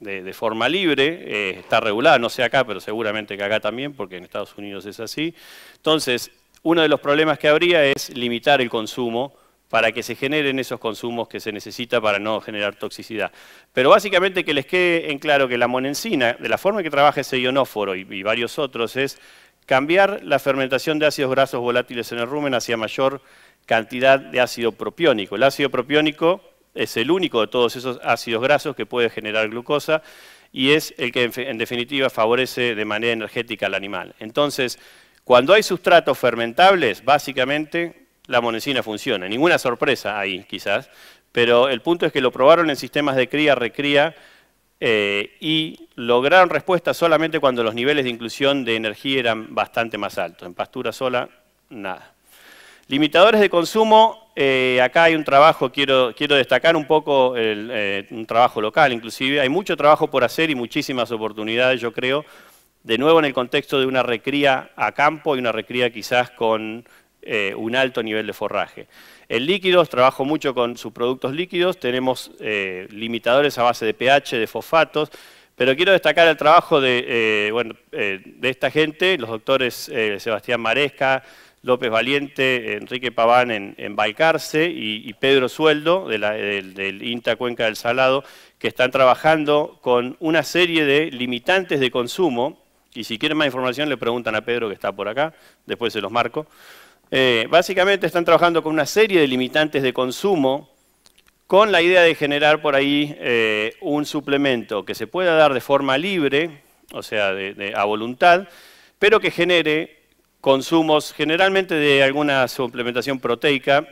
de, forma libre, eh, está regulada, no sé acá, pero seguramente que acá también, porque en Estados Unidos es así. Entonces, uno de los problemas que habría es limitar el consumo para que se generen esos consumos que se necesita para no generar toxicidad. Pero básicamente que les quede en claro que la monensina, de la forma en que trabaja ese ionóforo y, y varios otros, es cambiar la fermentación de ácidos grasos volátiles en el rumen hacia mayor cantidad de ácido propiónico. El ácido propiónico es el único de todos esos ácidos grasos que puede generar glucosa y es el que en definitiva favorece de manera energética al animal. Entonces, cuando hay sustratos fermentables, básicamente la monecina funciona. Ninguna sorpresa ahí, quizás, pero el punto es que lo probaron en sistemas de cría, recría, eh, y lograron respuesta solamente cuando los niveles de inclusión de energía eran bastante más altos. En pastura sola, nada. Limitadores de consumo, eh, acá hay un trabajo, quiero, quiero destacar un poco, eh, un trabajo local inclusive, hay mucho trabajo por hacer y muchísimas oportunidades, yo creo, de nuevo en el contexto de una recría a campo y una recría quizás con eh, un alto nivel de forraje. En líquidos, trabajo mucho con sus productos líquidos, tenemos limitadores a base de pH, de fosfatos, pero quiero destacar el trabajo de, de esta gente, los doctores Sebastián Maresca, López Valiente, Enrique Paván en, en y, Pedro Sueldo del, INTA Cuenca del Salado, que están trabajando con una serie de limitantes de consumo, y si quieren más información le preguntan a Pedro que está por acá, después se los marco. Eh, básicamente están trabajando con una serie de limitantes de consumo con la idea de generar por ahí eh, un suplemento que se pueda dar de forma libre, o sea, a voluntad, pero que genere consumos generalmente de alguna suplementación proteica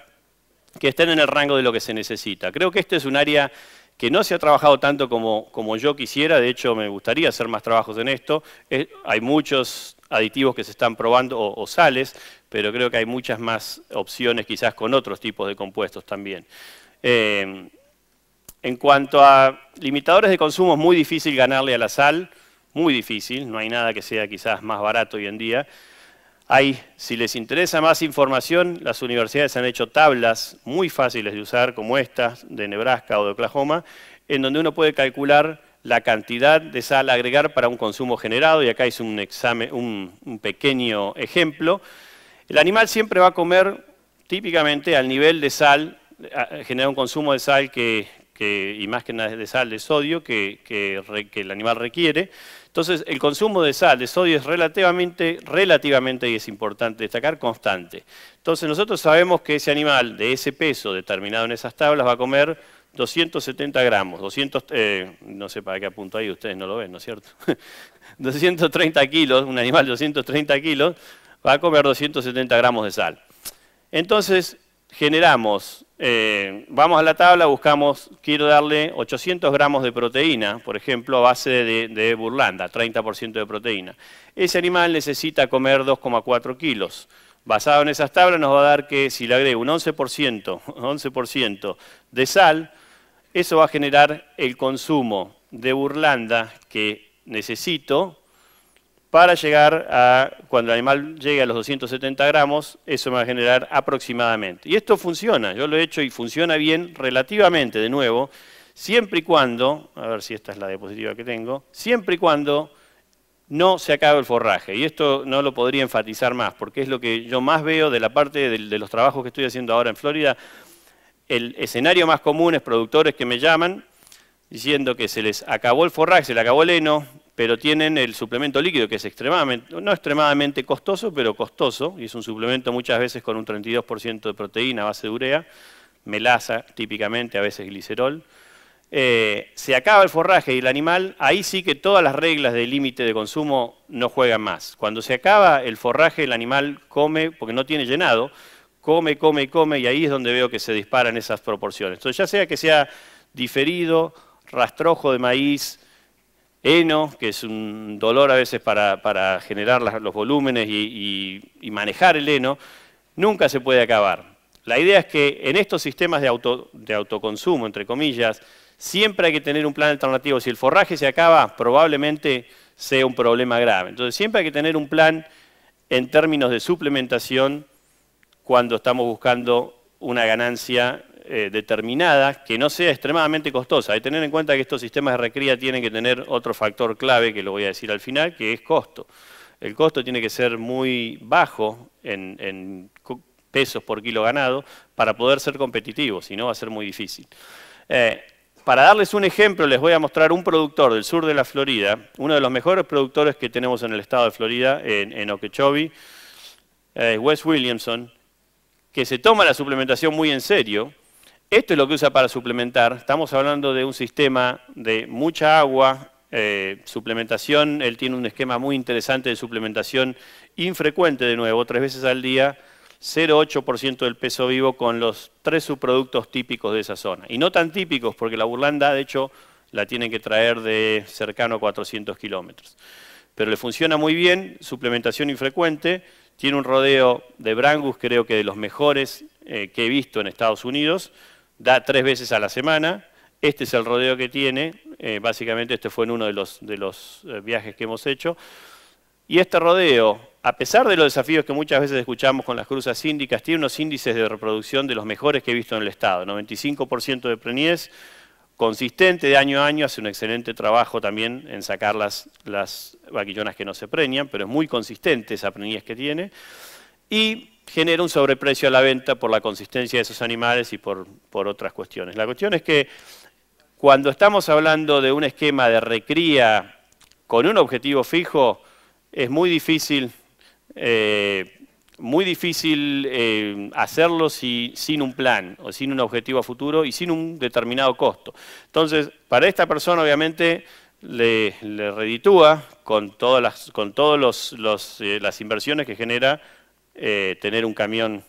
que estén en el rango de lo que se necesita. Creo que este es un área que no se ha trabajado tanto como, yo quisiera, de hecho me gustaría hacer más trabajos en esto. Eh, hay muchos aditivos que se están probando o, sales, pero creo que hay muchas más opciones quizás con otros tipos de compuestos también. Eh, en cuanto a limitadores de consumo, es muy difícil ganarle a la sal, muy difícil, no hay nada que sea quizás más barato hoy en día. Hay, si les interesa más información, las universidades han hecho tablas muy fáciles de usar, como estas de Nebraska o de Oklahoma, en donde uno puede calcular la cantidad de sal a agregar para un consumo generado, y acá es un, examen, un, pequeño ejemplo. El animal siempre va a comer típicamente al nivel de sal, genera un consumo de sal que, y más que nada de sal, de sodio, que el animal requiere. Entonces, el consumo de sal, de sodio es relativamente, relativamente, y es importante destacar, constante. Entonces, nosotros sabemos que ese animal de ese peso determinado en esas tablas va a comer 270 gramos, 200, eh, no sé para qué apunto ahí, ustedes no lo ven, ¿no es cierto? 230 kilos, un animal de 230 kilos, va a comer 270 gramos de sal. Entonces, generamos eh, vamos a la tabla, buscamos, quiero darle 800 gramos de proteína, por ejemplo, a base de, burlanda, 30% de proteína. Ese animal necesita comer 2,4 kilos. Basado en esas tablas nos va a dar que si le agrego un 11 de sal, eso va a generar el consumo de burlanda que necesito para llegar a, cuando el animal llegue a los 270 gramos, eso me va a generar aproximadamente. Y esto funciona, yo lo he hecho y funciona bien relativamente, de nuevo, siempre y cuando, a ver si esta es la diapositiva que tengo, siempre y cuando no se acabe el forraje. Y esto no lo podría enfatizar más, porque es lo que yo más veo de la parte de, los trabajos que estoy haciendo ahora en Florida. El escenario más común es productores que me llaman diciendo que se les acabó el forraje, se les acabó el heno, pero tienen el suplemento líquido que es extremadamente, no extremadamente costoso, pero costoso, y es un suplemento muchas veces con un 32% de proteína a base de urea, melaza típicamente, a veces glicerol. Eh, se acaba el forraje y el animal, ahí sí que todas las reglas de límite de consumo no juegan más. Cuando se acaba el forraje, el animal come, porque no tiene llenado, come, come, come, y ahí es donde veo que se disparan esas proporciones. Entonces, ya sea que sea diferido, rastrojo de maíz, heno, que es un dolor a veces para, generar los volúmenes y, manejar el heno, nunca se puede acabar. La idea es que en estos sistemas de, auto, de autoconsumo, entre comillas, siempre hay que tener un plan alternativo. Si el forraje se acaba, probablemente sea un problema grave. Entonces siempre hay que tener un plan en términos de suplementación cuando estamos buscando una ganancia eh, determinada que no sea extremadamente costosa. Hay que tener en cuenta que estos sistemas de recría tienen que tener otro factor clave, que lo voy a decir al final, que es costo. El costo tiene que ser muy bajo en, pesos por kilo ganado para poder ser competitivo, si no va a ser muy difícil. Eh, para darles un ejemplo, les voy a mostrar un productor del sur de la Florida, uno de los mejores productores que tenemos en el estado de Florida, en, Okeechobee, eh, Wes Williamson, que se toma la suplementación muy en serio esto es lo que usa para suplementar. Estamos hablando de un sistema de mucha agua, eh, suplementación. Él tiene un esquema muy interesante de suplementación infrecuente, de nuevo, tres veces al día, 0,8% del peso vivo con los tres subproductos típicos de esa zona. Y no tan típicos, porque la burlanda, de hecho, la tienen que traer de cercano a 400 kilómetros. Pero le funciona muy bien, suplementación infrecuente, tiene un rodeo de Brangus, creo que de los mejores eh, que he visto en Estados Unidos, da tres veces a la semana. Este es el rodeo que tiene, eh, básicamente este fue en uno de los, de los eh, viajes que hemos hecho. Y este rodeo, a pesar de los desafíos que muchas veces escuchamos con las cruzas síndicas, tiene unos índices de reproducción de los mejores que he visto en el Estado. 95% de preñez, consistente de año a año, hace un excelente trabajo también en sacar las, las vaquillonas que no se preñan, pero es muy consistente esa preñez que tiene. Y genera un sobreprecio a la venta por la consistencia de esos animales y por, otras cuestiones. La cuestión es que cuando estamos hablando de un esquema de recría con un objetivo fijo, es muy difícil, eh, muy difícil eh, hacerlo sin un plan o sin un objetivo futuro y sin un determinado costo. Entonces, para esta persona obviamente le, reditúa con todas las, con todos los, eh, las inversiones que genera eh, tener un camión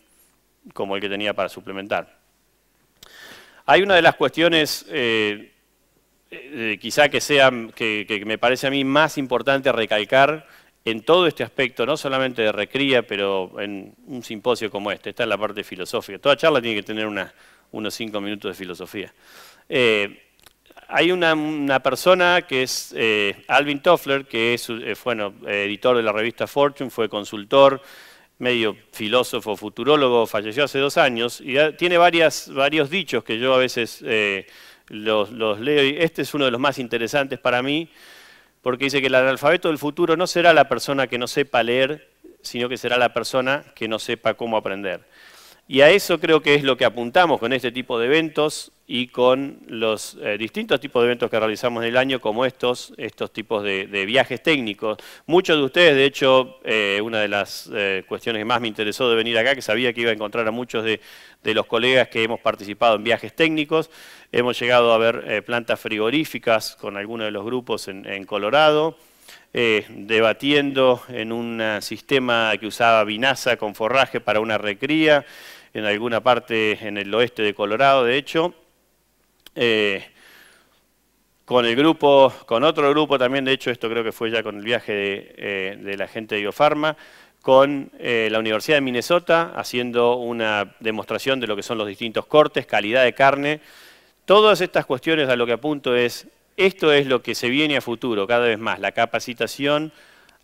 como el que tenía para suplementar. Hay una de las cuestiones, eh, eh, quizá que, sea, que, me parece a mí más importante recalcar en todo este aspecto, no solamente de recría, pero en un simposio como este. está en la parte filosófica. Toda charla tiene que tener unos cinco minutos de filosofía. hay una, persona que es Alvin Toffler, que es bueno, editor de la revista Fortune, fue consultor, medio filósofo, futurólogo, falleció hace dos años, y tiene varios dichos que yo a veces eh, los, los, leo, y este es uno de los más interesantes para mí, porque dice que el analfabeto del futuro no será la persona que no sepa leer, sino que será la persona que no sepa cómo aprender. Y a eso creo que es lo que apuntamos con este tipo de eventos y con los eh, distintos tipos de eventos que realizamos en el año, como estos, estos tipos de, viajes técnicos. Muchos de ustedes, de hecho, eh, una de las eh, cuestiones que más me interesó de venir acá, que sabía que iba a encontrar a muchos de, los colegas que hemos participado en viajes técnicos, hemos llegado a ver plantas frigoríficas con algunos de los grupos en Colorado, eh, debatiendo en un eh, sistema que usaba vinaza con forraje para una recría, en alguna parte en el oeste de Colorado, de hecho. Eh, con el grupo, con otro grupo también, de hecho, esto creo que fue ya con el viaje de, la gente de Biofarma, con la Universidad de Minnesota, haciendo una demostración de lo que son los distintos cortes, calidad de carne. Todas estas cuestiones a lo que apunto es esto es lo que se viene a futuro cada vez más, la capacitación,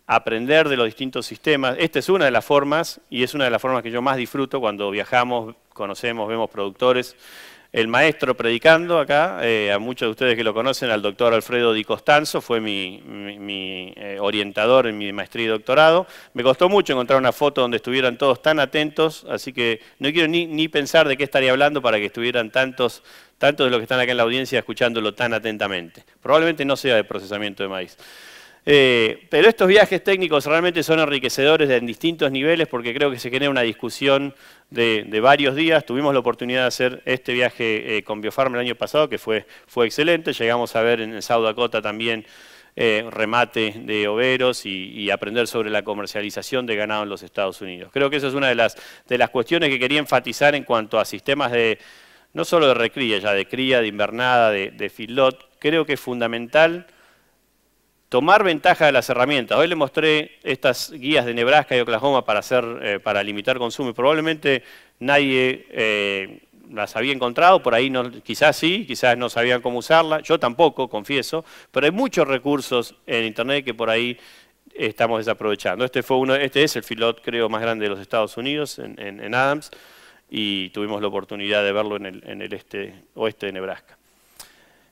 aprender de los distintos sistemas. Esta es una de las formas y es una de las formas que yo más disfruto cuando viajamos, conocemos, vemos productores, el maestro predicando acá, eh, a muchos de ustedes que lo conocen, al doctor Alfredo Di Costanzo, fue mi, eh, orientador en mi maestría y doctorado. Me costó mucho encontrar una foto donde estuvieran todos tan atentos, así que no quiero ni, pensar de qué estaría hablando para que estuvieran tantos, de los que están acá en la audiencia escuchándolo tan atentamente. Probablemente no sea de procesamiento de maíz. Eh, pero estos viajes técnicos realmente son enriquecedores en distintos niveles porque creo que se genera una discusión de, varios días. Tuvimos la oportunidad de hacer este viaje eh, con Biofarm el año pasado, que fue, fue excelente. Llegamos a ver en South Dakota también eh, remate de overos y, aprender sobre la comercialización de ganado en los Estados Unidos. Creo que esa es una de las, de las cuestiones que quería enfatizar en cuanto a sistemas de, no solo de recría, ya de cría, de invernada, de, de Creo que es fundamental tomar ventaja de las herramientas. Hoy le mostré estas guías de Nebraska y Oklahoma para, hacer, eh, para limitar consumo probablemente nadie eh, las había encontrado, por ahí quizás sí, quizás no sabían cómo usarla, yo tampoco, confieso, pero hay muchos recursos en Internet que por ahí estamos desaprovechando. Este, fue uno, este es el filot, creo, más grande de los Estados Unidos, en, Adams, y tuvimos la oportunidad de verlo en el, este, oeste de Nebraska.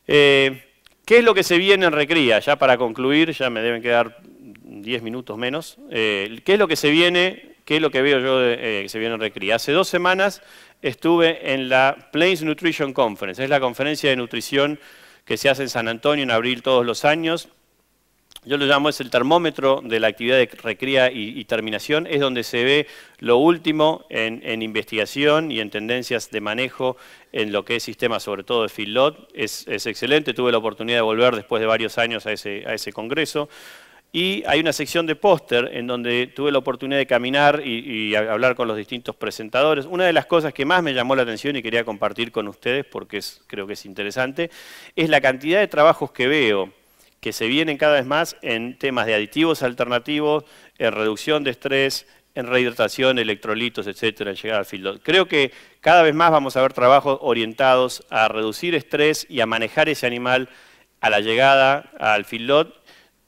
Eh, ¿Qué es lo que se viene en Recría? Ya para concluir, ya me deben quedar 10 minutos menos. Eh, ¿Qué es lo que se viene? ¿Qué es lo que veo yo eh, que se viene en Recría? Hace dos semanas estuve en la Plains Nutrition Conference. Es la conferencia de nutrición que se hace en San Antonio en abril todos los años yo lo llamo es el termómetro de la actividad de recría y, terminación, es donde se ve lo último en, investigación y en tendencias de manejo en lo que es sistema, sobre todo de feedlot. Es, es, excelente, tuve la oportunidad de volver después de varios años a ese, a ese congreso. Y hay una sección de póster en donde tuve la oportunidad de caminar y, y, hablar con los distintos presentadores. Una de las cosas que más me llamó la atención y quería compartir con ustedes porque es, creo que es interesante, es la cantidad de trabajos que veo que se vienen cada vez más en temas de aditivos alternativos, en reducción de estrés, en rehidratación, electrolitos, etcétera, llegar al fillot. Creo que cada vez más vamos a ver trabajos orientados a reducir estrés y a manejar ese animal a la llegada al fillot.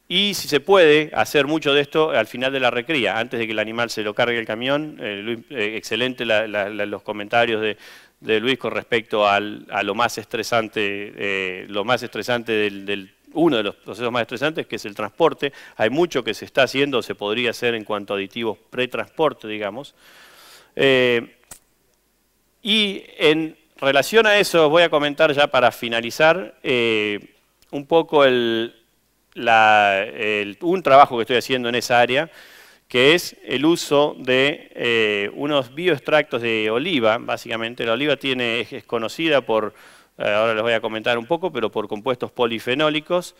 y si se puede hacer mucho de esto al final de la recría, antes de que el animal se lo cargue el camión. Eh, eh, excelente los comentarios de, Luis con respecto a lo más estresante, eh, lo más estresante del, del uno de los procesos más estresantes, que es el transporte. Hay mucho que se está haciendo, se podría hacer en cuanto a aditivos pretransporte, digamos. Eh, y en relación a eso, voy a comentar ya para finalizar eh, un poco un trabajo que estoy haciendo en esa área, que es el uso de eh, unos bioextractos de oliva, básicamente. La oliva tiene, es conocida por eh, ahora les voy a comentar un poco, pero por compuestos polifenólicos.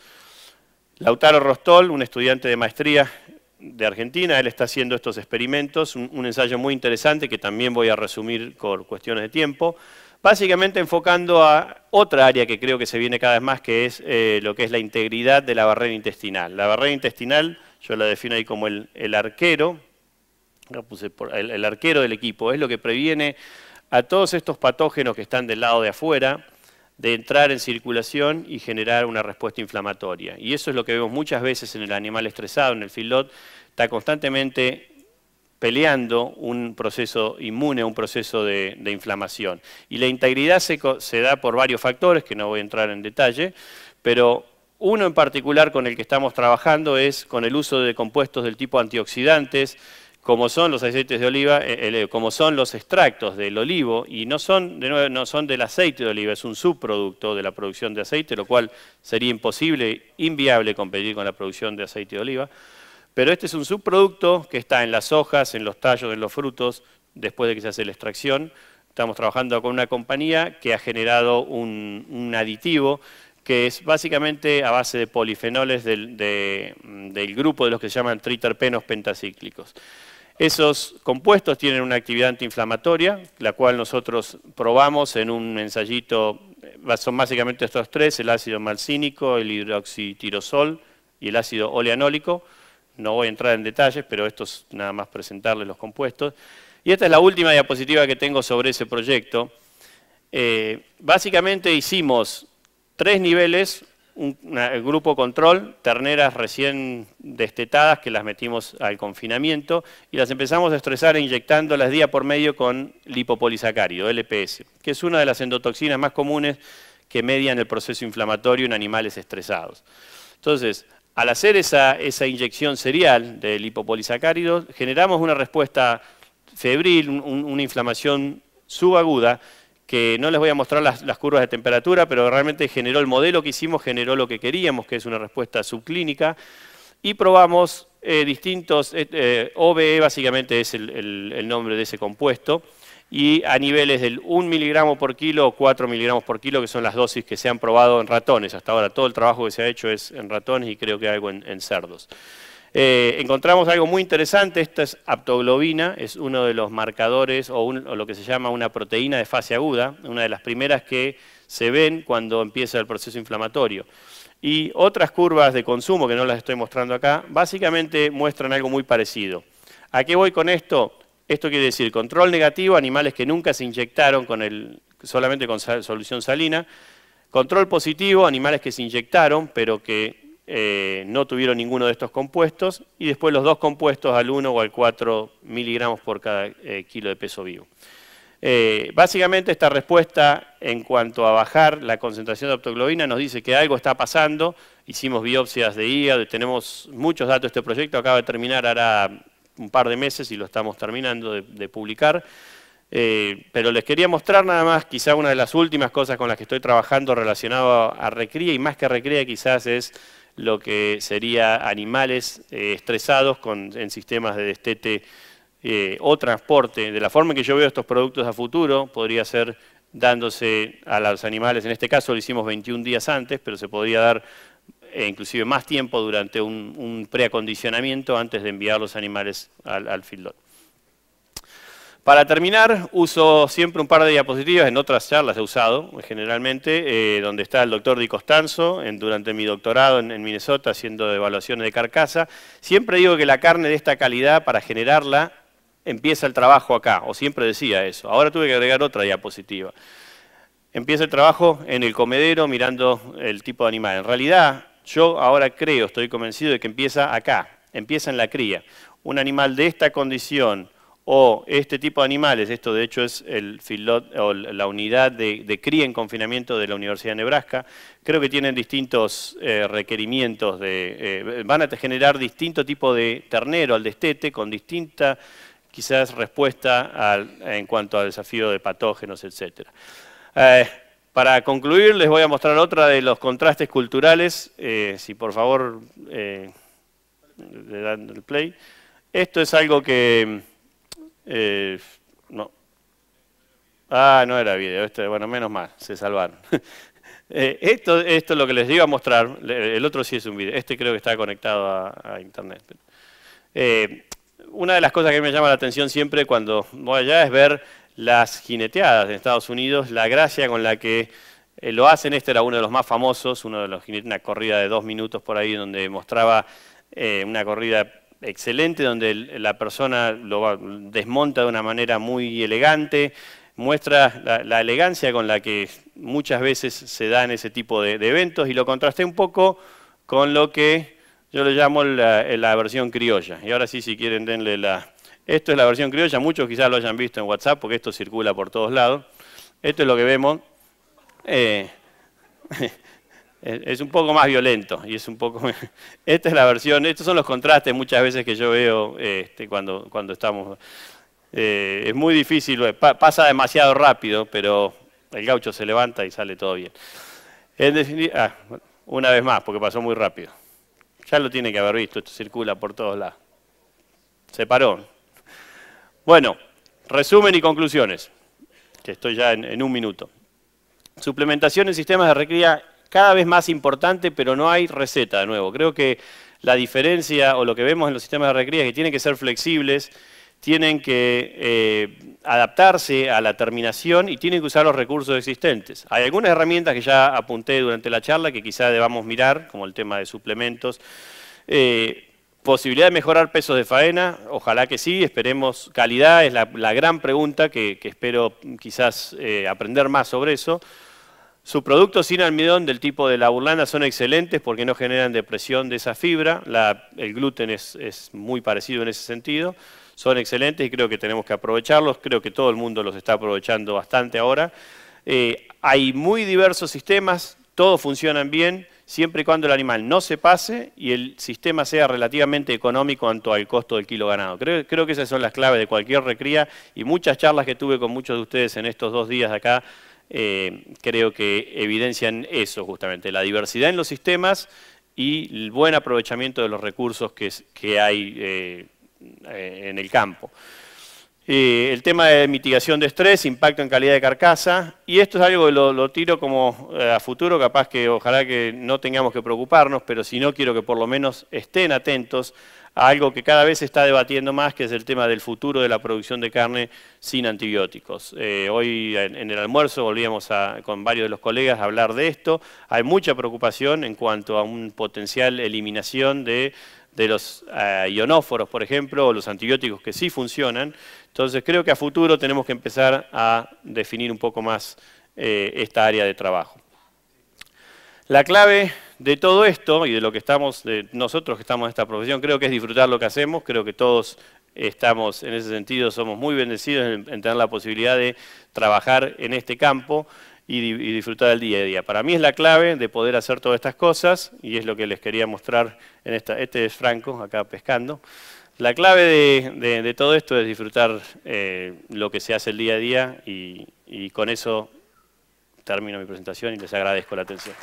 Lautaro Rostol, un estudiante de maestría de Argentina, él está haciendo estos experimentos, un, ensayo muy interesante que también voy a resumir por cuestiones de tiempo, básicamente enfocando a otra área que creo que se viene cada vez más, que es eh, lo que es la integridad de la barrera intestinal. La barrera intestinal, yo la defino ahí como el, arquero, el arquero del equipo, es lo que previene a todos estos patógenos que están del lado de afuera, de entrar en circulación y generar una respuesta inflamatoria. Y eso es lo que vemos muchas veces en el animal estresado, en el filot, está constantemente peleando un proceso inmune, un proceso de, inflamación. Y la integridad se, da por varios factores, que no voy a entrar en detalle, pero uno en particular con el que estamos trabajando es con el uso de compuestos del tipo antioxidantes, como son los aceites de oliva, eh, eh, como son los extractos del olivo, y no son, de no son del aceite de oliva, es un subproducto de la producción de aceite, lo cual sería imposible, inviable competir con la producción de aceite de oliva. Pero este es un subproducto que está en las hojas, en los tallos, en los frutos, después de que se hace la extracción. Estamos trabajando con una compañía que ha generado un, aditivo que es básicamente a base de polifenoles del, del grupo de los que se llaman triterpenos pentacíclicos. Esos compuestos tienen una actividad antiinflamatoria, la cual nosotros probamos en un ensayito, eh, son básicamente estos tres, el ácido malcínico, el hidroxitirosol y el ácido oleanólico. No voy a entrar en detalles, pero esto es nada más presentarles los compuestos. Y esta es la última diapositiva que tengo sobre ese proyecto. Eh, básicamente hicimos tres niveles un, grupo control, terneras recién destetadas que las metimos al confinamiento y las empezamos a estresar inyectándolas día por medio con lipopolisacárido, LPS, que es una de las endotoxinas más comunes que median el proceso inflamatorio en animales estresados. Entonces, al hacer esa, esa inyección serial de lipopolisacárido, generamos una respuesta febril, una inflamación subaguda, que no les voy a mostrar las, curvas de temperatura, pero realmente generó el modelo que hicimos, generó lo que queríamos, que es una respuesta subclínica, y probamos eh, distintos, eh, eh, OBE básicamente es el, nombre de ese compuesto, y a niveles del 1 miligramo por kilo o 4 miligramos por kilo, que son las dosis que se han probado en ratones. Hasta ahora todo el trabajo que se ha hecho es en ratones y creo que algo en cerdos. Eh, encontramos algo muy interesante, esta es aptoglobina, es uno de los marcadores o, lo que se llama una proteína de fase aguda, una de las primeras que se ven cuando empieza el proceso inflamatorio. Y otras curvas de consumo, que no las estoy mostrando acá, básicamente muestran algo muy parecido. ¿A qué voy con esto? Esto quiere decir control negativo, animales que nunca se inyectaron con el, solamente con solución salina, Control positivo, animales que se inyectaron, pero que eh, no tuvieron ninguno de estos compuestos y después los dos compuestos al 1 o al 4 miligramos por cada eh, kilo de peso vivo. Eh, básicamente esta respuesta en cuanto a bajar la concentración de optoglobina nos dice que algo está pasando, hicimos biopsias de hígado, tenemos muchos datos de este proyecto, acaba de terminar hará un par de meses y lo estamos terminando de, publicar, pero les quería mostrar nada más quizá una de las últimas cosas con las que estoy trabajando relacionado a Recría y más que Recría quizás es lo que sería animales eh, estresados en sistemas de destete eh, o transporte. De la forma que yo veo estos productos a futuro, podría ser dándose a los animales, en este caso lo hicimos 21 días antes, pero se podría dar eh, inclusive más tiempo durante un, preacondicionamiento antes de enviar los animales al, al para terminar, uso siempre un par de diapositivas, en otras charlas he usado generalmente, eh, donde está el doctor Di Costanzo, durante mi doctorado en, Minnesota haciendo evaluaciones de carcasa. Siempre digo que la carne de esta calidad, para generarla, empieza el trabajo acá, o siempre decía eso. Ahora tuve que agregar otra diapositiva. Empieza el trabajo en el comedero mirando el tipo de animal. En realidad, yo ahora creo, estoy convencido de que empieza acá, empieza en la cría. Un animal de esta condición, o este tipo de animales, esto de hecho es el o la unidad de, cría en confinamiento de la Universidad de Nebraska, creo que tienen distintos eh, requerimientos, de, eh, van a generar distinto tipo de ternero al destete con distinta quizás respuesta en cuanto al desafío de patógenos, etc. Eh, para concluir les voy a mostrar otra de los contrastes culturales, si por favor le dan el play. Esto es algo que eh, no. Ah, no era video. Este, bueno, menos mal, se salvaron. Eh, esto, esto es lo que les iba a mostrar. El otro sí es un video. Este creo que está conectado a, Internet. Eh, una de las cosas que me llama la atención siempre cuando voy allá es ver las jineteadas en Estados Unidos, la gracia con la que lo hacen. Este era uno de los más famosos, uno de los una corrida de dos minutos por ahí donde mostraba una corrida excelente, donde la persona lo desmonta de una manera muy elegante, muestra la, elegancia con la que muchas veces se dan ese tipo de, eventos y lo contrasté un poco con lo que yo le llamo la, versión criolla. Y ahora sí, si quieren, denle la... Esto es la versión criolla, muchos quizás lo hayan visto en WhatsApp porque esto circula por todos lados. Esto es lo que vemos. Eh, es un poco más violento y es un poco... Esta es la versión, estos son los contrastes muchas veces que yo veo este, cuando, cuando estamos... Eh, es muy difícil, eh, pasa demasiado rápido, pero el gaucho se levanta y sale todo bien. Ah, una vez más, porque pasó muy rápido. Ya lo tiene que haber visto, esto circula por todos lados. Se paró. Bueno, resumen y conclusiones, que estoy ya en, en un minuto. Suplementación en sistemas de recría cada vez más importante, pero no hay receta de nuevo. Creo que la diferencia o lo que vemos en los sistemas de recría es que tienen que ser flexibles, tienen que eh, adaptarse a la terminación y tienen que usar los recursos existentes. Hay algunas herramientas que ya apunté durante la charla que quizás debamos mirar, como el tema de suplementos. Eh, posibilidad de mejorar pesos de faena, ojalá que sí, esperemos calidad, es la, gran pregunta que, espero quizás eh, aprender más sobre eso. Sus productos sin almidón del tipo de la burlanda son excelentes porque no generan depresión de esa fibra. el gluten es, muy parecido en ese sentido. Son excelentes y creo que tenemos que aprovecharlos. Creo que todo el mundo los está aprovechando bastante ahora. Eh, hay muy diversos sistemas, todos funcionan bien, siempre y cuando el animal no se pase y el sistema sea relativamente económico ante cuanto al costo del kilo ganado. Creo, creo que esas son las claves de cualquier recría y muchas charlas que tuve con muchos de ustedes en estos dos días de acá eh, creo que evidencian eso justamente, la diversidad en los sistemas y el buen aprovechamiento de los recursos que, hay eh, eh, en el campo. el tema de mitigación de estrés, impacto en calidad de carcasa, y esto es algo que lo tiro como a futuro, capaz que ojalá que no tengamos que preocuparnos, pero si no quiero que por lo menos estén atentos algo que cada vez se está debatiendo más, que es el tema del futuro de la producción de carne sin antibióticos. Eh, hoy en el almuerzo volvíamos con varios de los colegas a hablar de esto. Hay mucha preocupación en cuanto a una potencial eliminación de los eh, ionóforos, por ejemplo, o los antibióticos que sí funcionan. Entonces creo que a futuro tenemos que empezar a definir un poco más eh, esta área de trabajo. La clave de todo esto y de lo que estamos, de nosotros que estamos en esta profesión, creo que es disfrutar lo que hacemos, creo que todos estamos en ese sentido, somos muy bendecidos en, tener la posibilidad de trabajar en este campo y, disfrutar el día a día. Para mí es la clave de poder hacer todas estas cosas y es lo que les quería mostrar en esta, este es Franco, acá pescando. La clave de, todo esto es disfrutar eh, lo que se hace el día a día y con eso termino mi presentación y les agradezco la atención.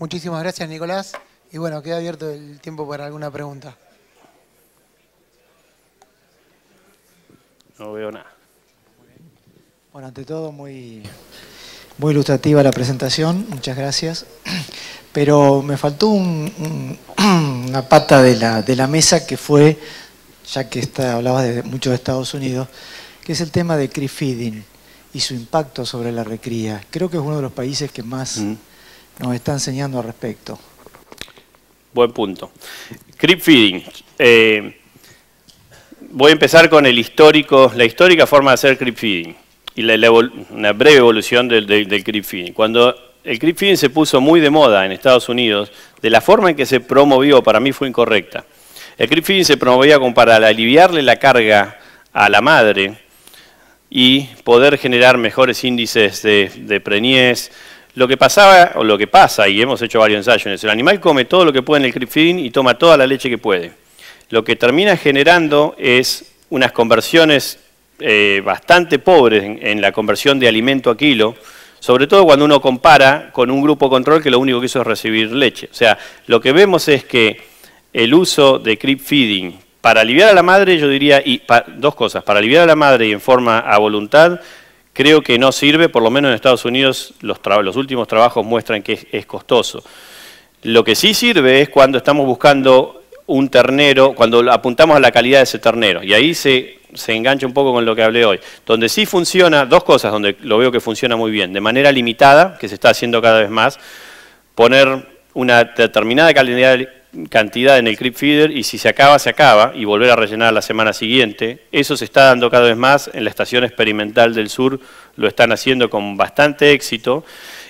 Muchísimas gracias, Nicolás. Y bueno, queda abierto el tiempo para alguna pregunta. No veo nada. Bueno, ante todo, muy, muy ilustrativa la presentación, muchas gracias. Pero me faltó una pata de la, de la mesa que fue, ya que está, hablabas de muchos Estados Unidos, que es el tema de Crifeeding y su impacto sobre la recría. Creo que es uno de los países que más... Mm nos está enseñando al respecto. Buen punto. Creep feeding. Eh, voy a empezar con el histórico, la histórica forma de hacer creep feeding y la, una breve evolución del, del, creep feeding. Cuando el creep feeding se puso muy de moda en Estados Unidos, de la forma en que se promovió, para mí fue incorrecta. El creep feeding se promovía como para aliviarle la carga a la madre y poder generar mejores índices de, de preñez, lo que pasaba, o lo que pasa, y hemos hecho varios ensayos el animal come todo lo que puede en el feeding y toma toda la leche que puede. Lo que termina generando es unas conversiones eh, bastante pobres en, la conversión de alimento a kilo, sobre todo cuando uno compara con un grupo control que lo único que hizo es recibir leche. O sea, lo que vemos es que el uso de creep feeding para aliviar a la madre, yo diría, y dos cosas, para aliviar a la madre y en forma a voluntad, Creo que no sirve, por lo menos en Estados Unidos los, los últimos trabajos muestran que es, costoso. Lo que sí sirve es cuando estamos buscando un ternero, cuando apuntamos a la calidad de ese ternero. Y ahí se, se, engancha un poco con lo que hablé hoy. Donde sí funciona, dos cosas donde lo veo que funciona muy bien. De manera limitada, que se está haciendo cada vez más, poner una determinada calidad, cantidad en el creep feeder y si se acaba, se acaba y volver a rellenar la semana siguiente. Eso se está dando cada vez más, en la estación experimental del sur lo están haciendo con bastante éxito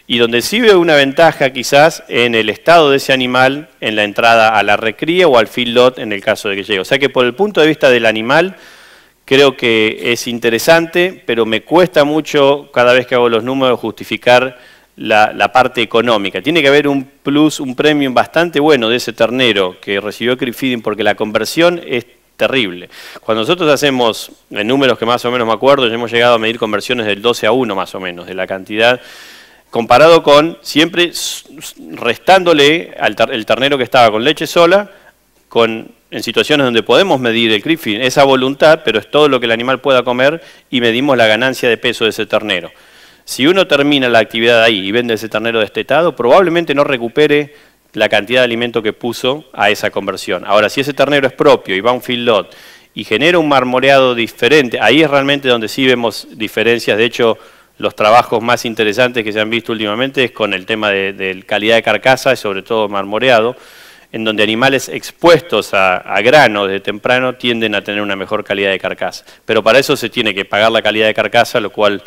y donde sí veo una ventaja quizás en el estado de ese animal en la entrada a la recría o al field lot en el caso de que llegue. O sea que por el punto de vista del animal creo que es interesante, pero me cuesta mucho cada vez que hago los números justificar la, parte económica. Tiene que haber un plus, un premium bastante bueno de ese ternero que recibió Creep Feeding porque la conversión es terrible. Cuando nosotros hacemos, en números que más o menos me acuerdo, ya hemos llegado a medir conversiones del 12 a 1 más o menos, de la cantidad, comparado con siempre restándole al el ternero que estaba con leche sola, en situaciones donde podemos medir el creep feeding, esa voluntad, pero es todo lo que el animal pueda comer y medimos la ganancia de peso de ese ternero. Si uno termina la actividad ahí y vende ese ternero destetado, probablemente no recupere la cantidad de alimento que puso a esa conversión. Ahora, si ese ternero es propio y va a un fill y genera un marmoreado diferente, ahí es realmente donde sí vemos diferencias. De hecho, los trabajos más interesantes que se han visto últimamente es con el tema de, calidad de carcasa y sobre todo marmoreado, en donde animales expuestos a, a grano desde temprano tienden a tener una mejor calidad de carcasa. Pero para eso se tiene que pagar la calidad de carcasa, lo cual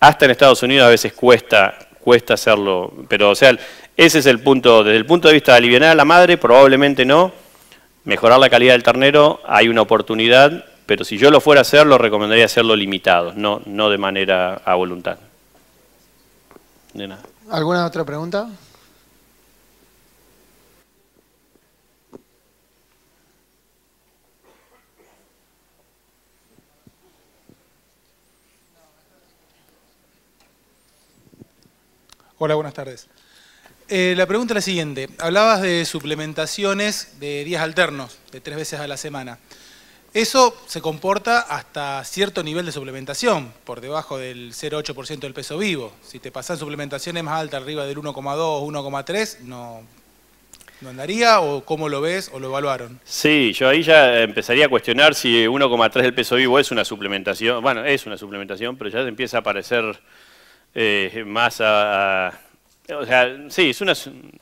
hasta en Estados Unidos a veces cuesta, cuesta hacerlo, pero o sea, ese es el punto, desde el punto de vista de aliviar a la madre, probablemente no, mejorar la calidad del ternero, hay una oportunidad, pero si yo lo fuera a hacer, lo recomendaría hacerlo limitado, no, no de manera a voluntad. De nada. ¿Alguna otra pregunta? Hola, buenas tardes. Eh, la pregunta es la siguiente. Hablabas de suplementaciones de días alternos, de tres veces a la semana. Eso se comporta hasta cierto nivel de suplementación, por debajo del 0,8% del peso vivo. Si te pasan suplementaciones más altas, arriba del 1,2 1,3, no, ¿No andaría o cómo lo ves o lo evaluaron? Sí, yo ahí ya empezaría a cuestionar si 1,3 del peso vivo es una suplementación. Bueno, es una suplementación, pero ya empieza a parecer eh, más a, O sea, sí, es una,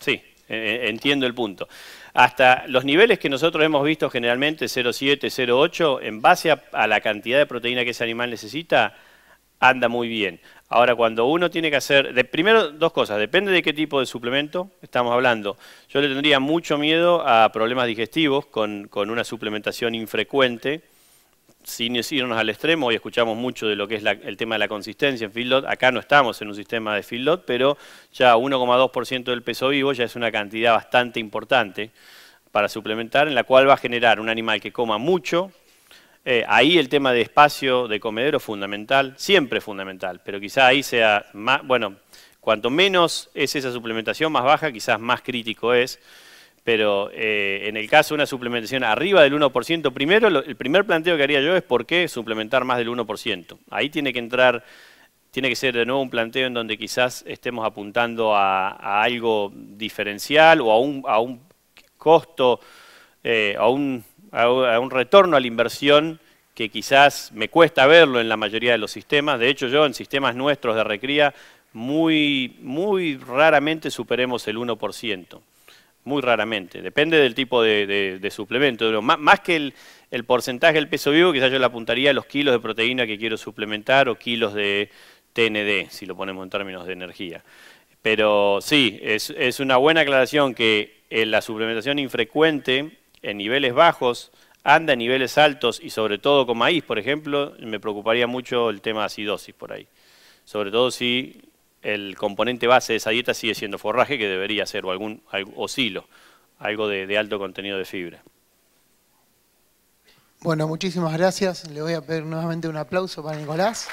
e, e, entiendo el punto. Hasta los niveles que nosotros hemos visto generalmente, 0,7, 0,8, en base a, la cantidad de proteína que ese animal necesita, anda muy bien. Ahora, cuando uno tiene que hacer, de, primero dos cosas, depende de qué tipo de suplemento estamos hablando. Yo le tendría mucho miedo a problemas digestivos con, con una suplementación infrecuente, sin irnos al extremo, hoy escuchamos mucho de lo que es el tema de la consistencia en feedlot, acá no estamos en un sistema de feedlot, pero ya 1,2% del peso vivo ya es una cantidad bastante importante para suplementar, en la cual va a generar un animal que coma mucho, eh, ahí el tema de espacio de comedero fundamental, siempre fundamental, pero quizá ahí sea más, bueno, cuanto menos es esa suplementación, más baja, quizás más crítico es, pero eh, en el caso de una suplementación arriba del 1%, primero el primer planteo que haría yo es por qué suplementar más del 1%. Ahí tiene que entrar, tiene que ser de nuevo un planteo en donde quizás estemos apuntando a, algo diferencial o a un, a un costo, eh, a, un, a un retorno a la inversión que quizás me cuesta verlo en la mayoría de los sistemas. De hecho, yo en sistemas nuestros de recría muy, muy raramente superemos el 1% muy raramente. Depende del tipo de, suplemento. Más, que el, porcentaje del peso vivo, quizás yo le apuntaría a los kilos de proteína que quiero suplementar o kilos de TND, si lo ponemos en términos de energía. Pero sí, es, una buena aclaración que eh, la suplementación infrecuente en niveles bajos anda en niveles altos y sobre todo con maíz, por ejemplo, me preocuparía mucho el tema de acidosis por ahí. Sobre todo si el componente base de esa dieta sigue siendo forraje, que debería ser, o algún oscilo, algo de alto contenido de fibra. Bueno, muchísimas gracias. Le voy a pedir nuevamente un aplauso para Nicolás.